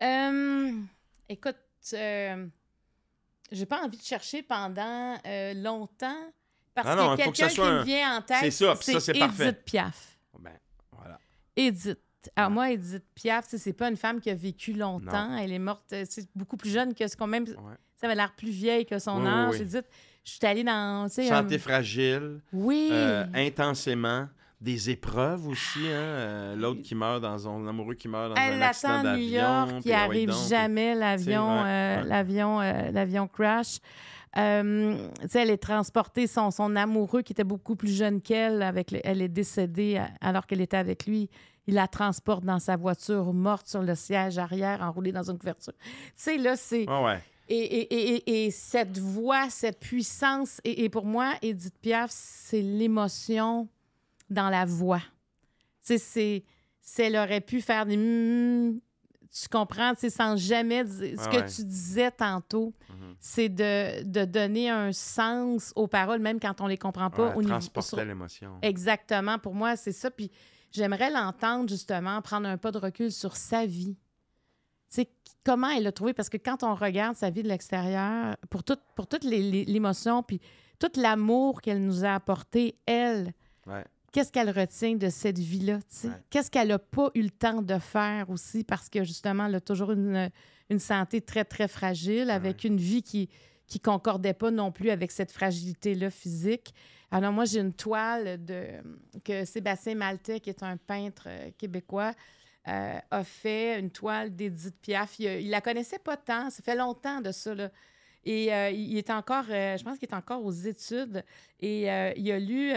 hum, Écoute, je euh, j'ai pas envie de chercher pendant euh, longtemps parce que quelqu'un qui me vient en tête, c'est ça, ça c'est Edith Piaf. Ben, voilà. Edith. Alors, moi, moi, Edith Piaf, c'est pas une femme qui a vécu longtemps. Elle est morte euh, beaucoup plus jeune que ce qu'on même. Ça avait l'air plus vieille que son âge. Oui, je suis allée dans. Santé euh, fragile. Oui. Euh, intensément. Des épreuves aussi. Hein, ah, l'autre qui meurt dans un amoureux qui meurt dans un accident d'avion. New York, qui ah arrive jamais, l'avion, l'avion, l'avion crash. elle est transportée, son, son amoureux qui était beaucoup plus jeune qu'elle, avec elle est décédée alors qu'elle était avec lui il la transporte dans sa voiture morte sur le siège arrière, enroulée dans une couverture. Tu sais, là, c'est. et, et, et, cette voix, cette puissance, et, pour moi, Edith Piaf, c'est l'émotion dans la voix. Tu sais, c'est. Elle aurait pu faire des. Mm, mm, tu comprends, c'est sans jamais ce que tu disais tantôt, mhm. c'est de, donner un sens aux paroles, même quand on les comprend pas. Ouais, au l'émotion. Exactement. Pour moi, c'est ça. Puis J'aimerais l'entendre justement prendre un pas de recul sur sa vie. c'est comment elle l'a trouvé? Parce que quand on regarde sa vie de l'extérieur, pour, toutes pour toute l'émotion, puis tout l'amour qu'elle nous a apporté, elle, qu'est-ce qu'elle retient de cette vie-là? Qu'est-ce qu'elle n'a pas eu le temps de faire aussi? Parce que justement, elle a toujours une, santé très, très fragile, avec une vie qui ne concordait pas non plus avec cette fragilité-là physique. Alors, moi, j'ai une toile de, euh, que Sébastien Maltais, qui est un peintre euh, québécois, euh, a fait une toile d'Edith Piaf. Il, la connaissait pas tant, ça fait longtemps de ça. Là. Et il est encore, je pense qu'il est encore aux études. Et il, a lu,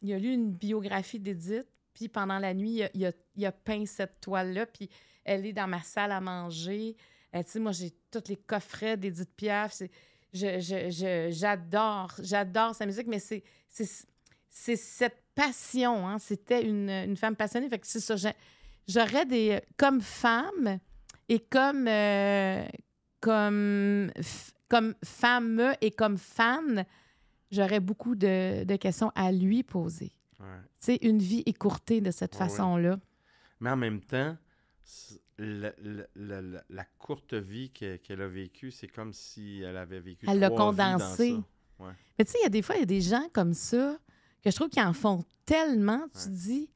il a lu une biographie d'Edith. Puis pendant la nuit, il a, a, peint cette toile-là. Puis elle est dans ma salle à manger. tu sais, moi, j'ai tous les coffrets d'Edith Piaf. J'adore, je, j'adore sa musique, mais c'est c'est cette passion. Hein. C'était une, une, femme passionnée. Fait que J'aurais des. Euh, comme femme et comme. Euh, comme, comme femme et comme fan, j'aurais beaucoup de, de, questions à lui poser. C'est une vie écourtée de cette façon-là. Mais en même temps, la, la, courte vie qu'elle a vécue, c'est comme si elle avait vécu. Elle l'a condensée. Mais tu sais, il y a des fois, il y a des gens comme ça que je trouve qu'ils en font tellement, tu dis.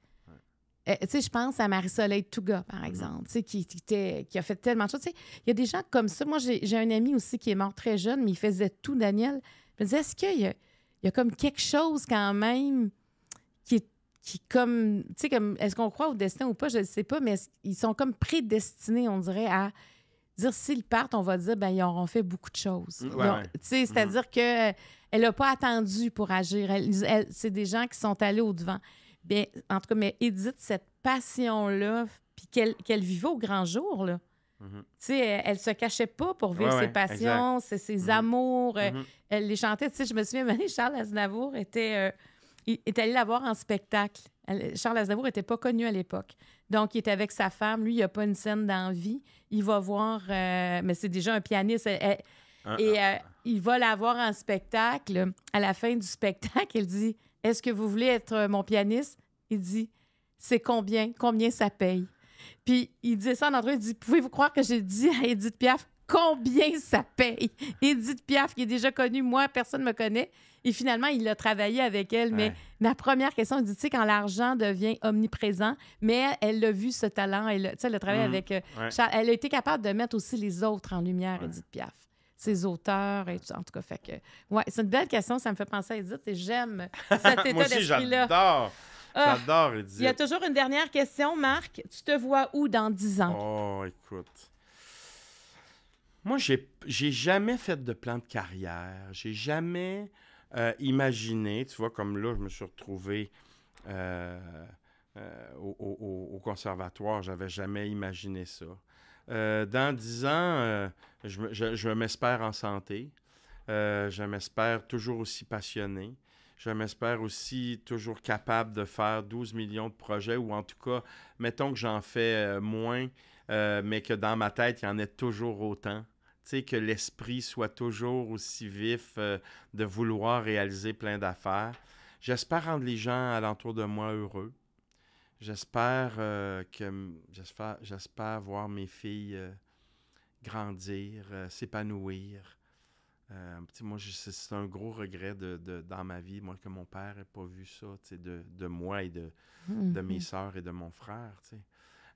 Eh, tu sais, je pense à Marie-Soleil Touga, par mm-hmm. exemple, tu sais, qui, qui, a fait tellement de choses. tu sais Il y a des gens comme ça. Moi, j'ai un ami aussi qui est mort très jeune, mais il faisait tout, Daniel. Je me disais, est-ce qu'il y, y, a comme quelque chose quand même qui est comme, tu sais, comme, est-ce qu'on croit au destin ou pas, je ne sais pas, mais ils sont comme prédestinés, on dirait, à dire s'ils partent, on va dire ben ils auront fait beaucoup de choses. Mm, c'est-à-dire qu'elle mm. que euh, elle n'a pas attendu pour agir. c'est des gens qui sont allés au devant. Ben, en tout cas, mais Edith, cette passion-là, puis qu'elle vivait au grand jour, là. Mm-hmm. elle, se cachait pas pour vivre ses passions, ses, mm-hmm. amours. Euh, mm-hmm. Elle les chantait. Tu sais, je me souviens, Charles Aznavour était, euh, est allé la voir en spectacle. Charles Aznavour n'était pas connu à l'époque. Donc, il était avec sa femme. Lui, il n'a pas une scène d'envie. Il va voir, euh, mais c'est déjà un pianiste. Ah, et ah. Euh, il va la voir en spectacle. À la fin du spectacle, elle dit Est-ce que vous voulez être mon pianiste Il dit C'est combien Combien ça paye Puis il dit ça en entrée, il dit Pouvez-vous croire que j'ai dit à Edith Piaf combien ça paye Edith Piaf, qui est déjà connue, moi, personne ne me connaît. Et finalement, il a travaillé avec elle. Mais ma première question, dit, tu sais, quand l'argent devient omniprésent, mais elle a vu, ce talent, elle, elle a travaillé mhm. avec... Euh, elle a été capable de mettre aussi les autres en lumière, Edith Piaf ses auteurs et en tout cas fait que ouais c'est une belle question ça me fait penser à Edith et j'aime cet état d'esprit là j'adore ah, j'adore Edith il y a toujours une dernière question Marc tu te vois où dans 10 ans oh écoute moi j'ai j'ai jamais fait de plan de carrière j'ai jamais euh, imaginer, tu vois, comme là, je me suis retrouvé euh, euh, au, au, au, conservatoire, j'avais jamais imaginé ça. dans dix ans, je, je m'espère en santé, je m'espère toujours aussi passionné, je m'espère aussi toujours capable de faire 12 millions de projets, ou en tout cas, mettons que j'en fais moins, mais que dans ma tête, il y en ait toujours autant que l'esprit soit toujours aussi vif euh, de vouloir réaliser plein d'affaires. J'espère rendre les gens alentour de moi heureux. J'espère euh, que j'espère voir mes filles euh, grandir, s'épanouir. moi, c'est un gros regret de, dans ma vie, moi, que mon père n'ait pas vu ça, de, de, moi et de, de mes mmh. soeurs et de mon frère.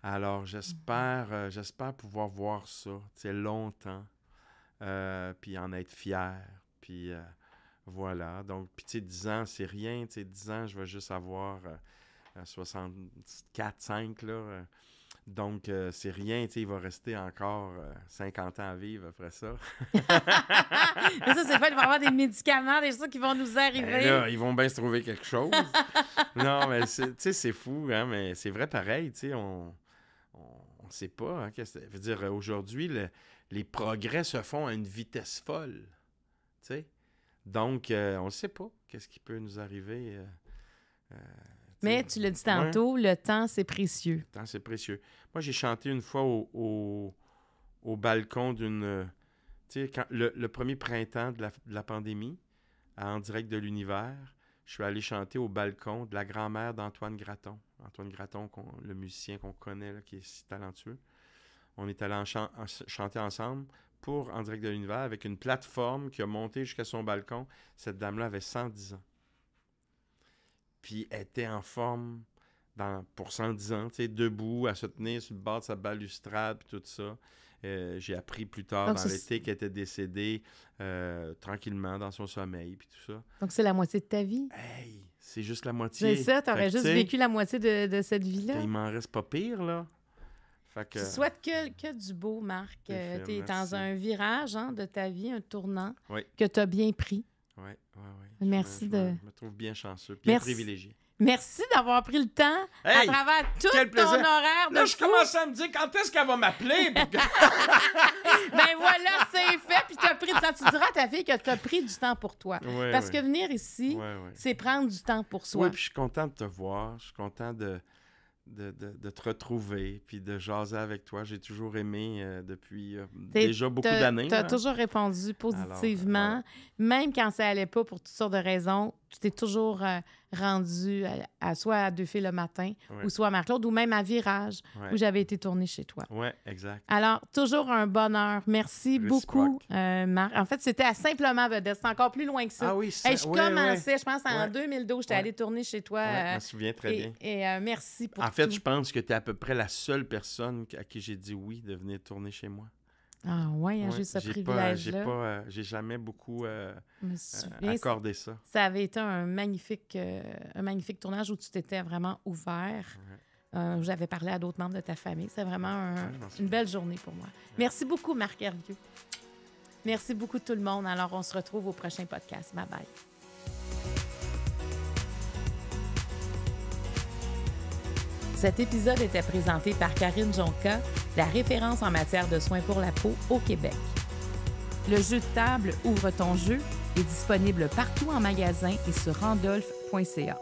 Alors, mmh. j'espère j'espère pouvoir voir ça longtemps euh, puis en être fier. Puis euh, voilà. Donc, puis tu sais, 10 ans, c'est rien. Tu sais, 10 ans, je vais juste avoir 64, euh, 5, là. donc, c'est rien, tu sais, il va rester encore 50 ans à vivre après ça. Mais ça, c'est fait, il va avoir des médicaments, des choses qui vont nous ben arriver. ils vont bien se trouver quelque chose. non, mais tu sais, c'est fou, hein, mais c'est vrai pareil, tu sais, on, on, sait pas. Hein, que dire, aujourd'hui, le, les progrès se font à une vitesse folle. sais. Donc, euh, on ne sait pas qu'est-ce qui peut nous arriver. Euh, euh, mais tu l'as dit tantôt, le temps, c'est précieux. Le temps, c'est précieux. Moi, j'ai chanté une fois au, balcon d'une. Tu sais, le, le, premier printemps de la, pandémie, en direct de l'univers, je suis allé chanter au balcon de la grand-mère d'Antoine Graton. Antoine Graton, le musicien qu'on connaît, qui est si talentueux. On est allé en chanter ensemble pour En direct de l'univers avec une plateforme qui a monté jusqu'à son balcon. Cette dame-là avait 110 ans. Puis elle était en forme dans, pour 110 ans, tu debout, à se tenir sur le bord de sa balustrade, puis tout ça. Euh, j'ai appris plus tard dans l'été qu'elle était décédée euh, tranquillement dans son sommeil, puis tout ça. Donc, c'est la moitié de ta vie? Hey, c'est juste la moitié. C'est ça, t'aurais juste vécu la moitié de, de cette vie-là. Il m'en reste pas pire, là que... Tu souhaites que, du beau, Marc. Tu es euh, dans un virage hein, de ta vie, un tournant que tu as bien pris. Oui, oui, oui. Merci de. Je me trouve bien chanceux, bien privilégié. Merci d'avoir pris le temps à travers tout ton horaire. De Là, je commence à me dire quand est-ce qu'elle va m'appeler. ben voilà, c'est fait. Puis Tu diras à ta fille que tu as pris du temps pour toi. Parce que venir ici, c'est prendre du temps pour soi. Oui, puis je suis content de te voir. Je suis content de, de, de, de, te retrouver, puis de jaser avec toi. J'ai toujours aimé euh, depuis euh, déjà beaucoup d'années. Tu as toujours répondu positivement, même quand ça n'allait pas pour toutes sortes de raisons tu t'es toujours euh, rendu à, soit à deux filles le matin ou soit à Marc-Claude ou même à Virage où j'avais été tournée chez toi. Oui, exact. Alors, toujours un bonheur. Merci beaucoup, euh, Marc. En fait, c'était à Simplement Vedette. C'est encore plus loin que ça. Ah oui, c'est Je commençais, je pense, en 2012, j'étais allée tourner chez toi. je me euh, souviens très bien. Et merci pour En fait, je pense que tu es à peu près la seule personne à qui j'ai dit oui de venir tourner chez moi. Ah oui, ouais hein, juste ce euh, privilège-là. J'ai euh, j'ai jamais beaucoup euh, accordé ça. Ça avait été un magnifique, un magnifique tournage où tu t'étais vraiment ouvert. J'avais parlé à d'autres membres de ta famille. C'est vraiment une belle journée pour moi. Merci beaucoup, Marc Hervieux. Merci beaucoup tout le monde. Alors, on se retrouve au prochain podcast. Bye bye. Cet épisode était présenté par Karine Jonka, la référence en matière de soins pour la peau au Québec. Le jeu de table Ouvre ton jeu est disponible partout en magasin et sur randolph.ca.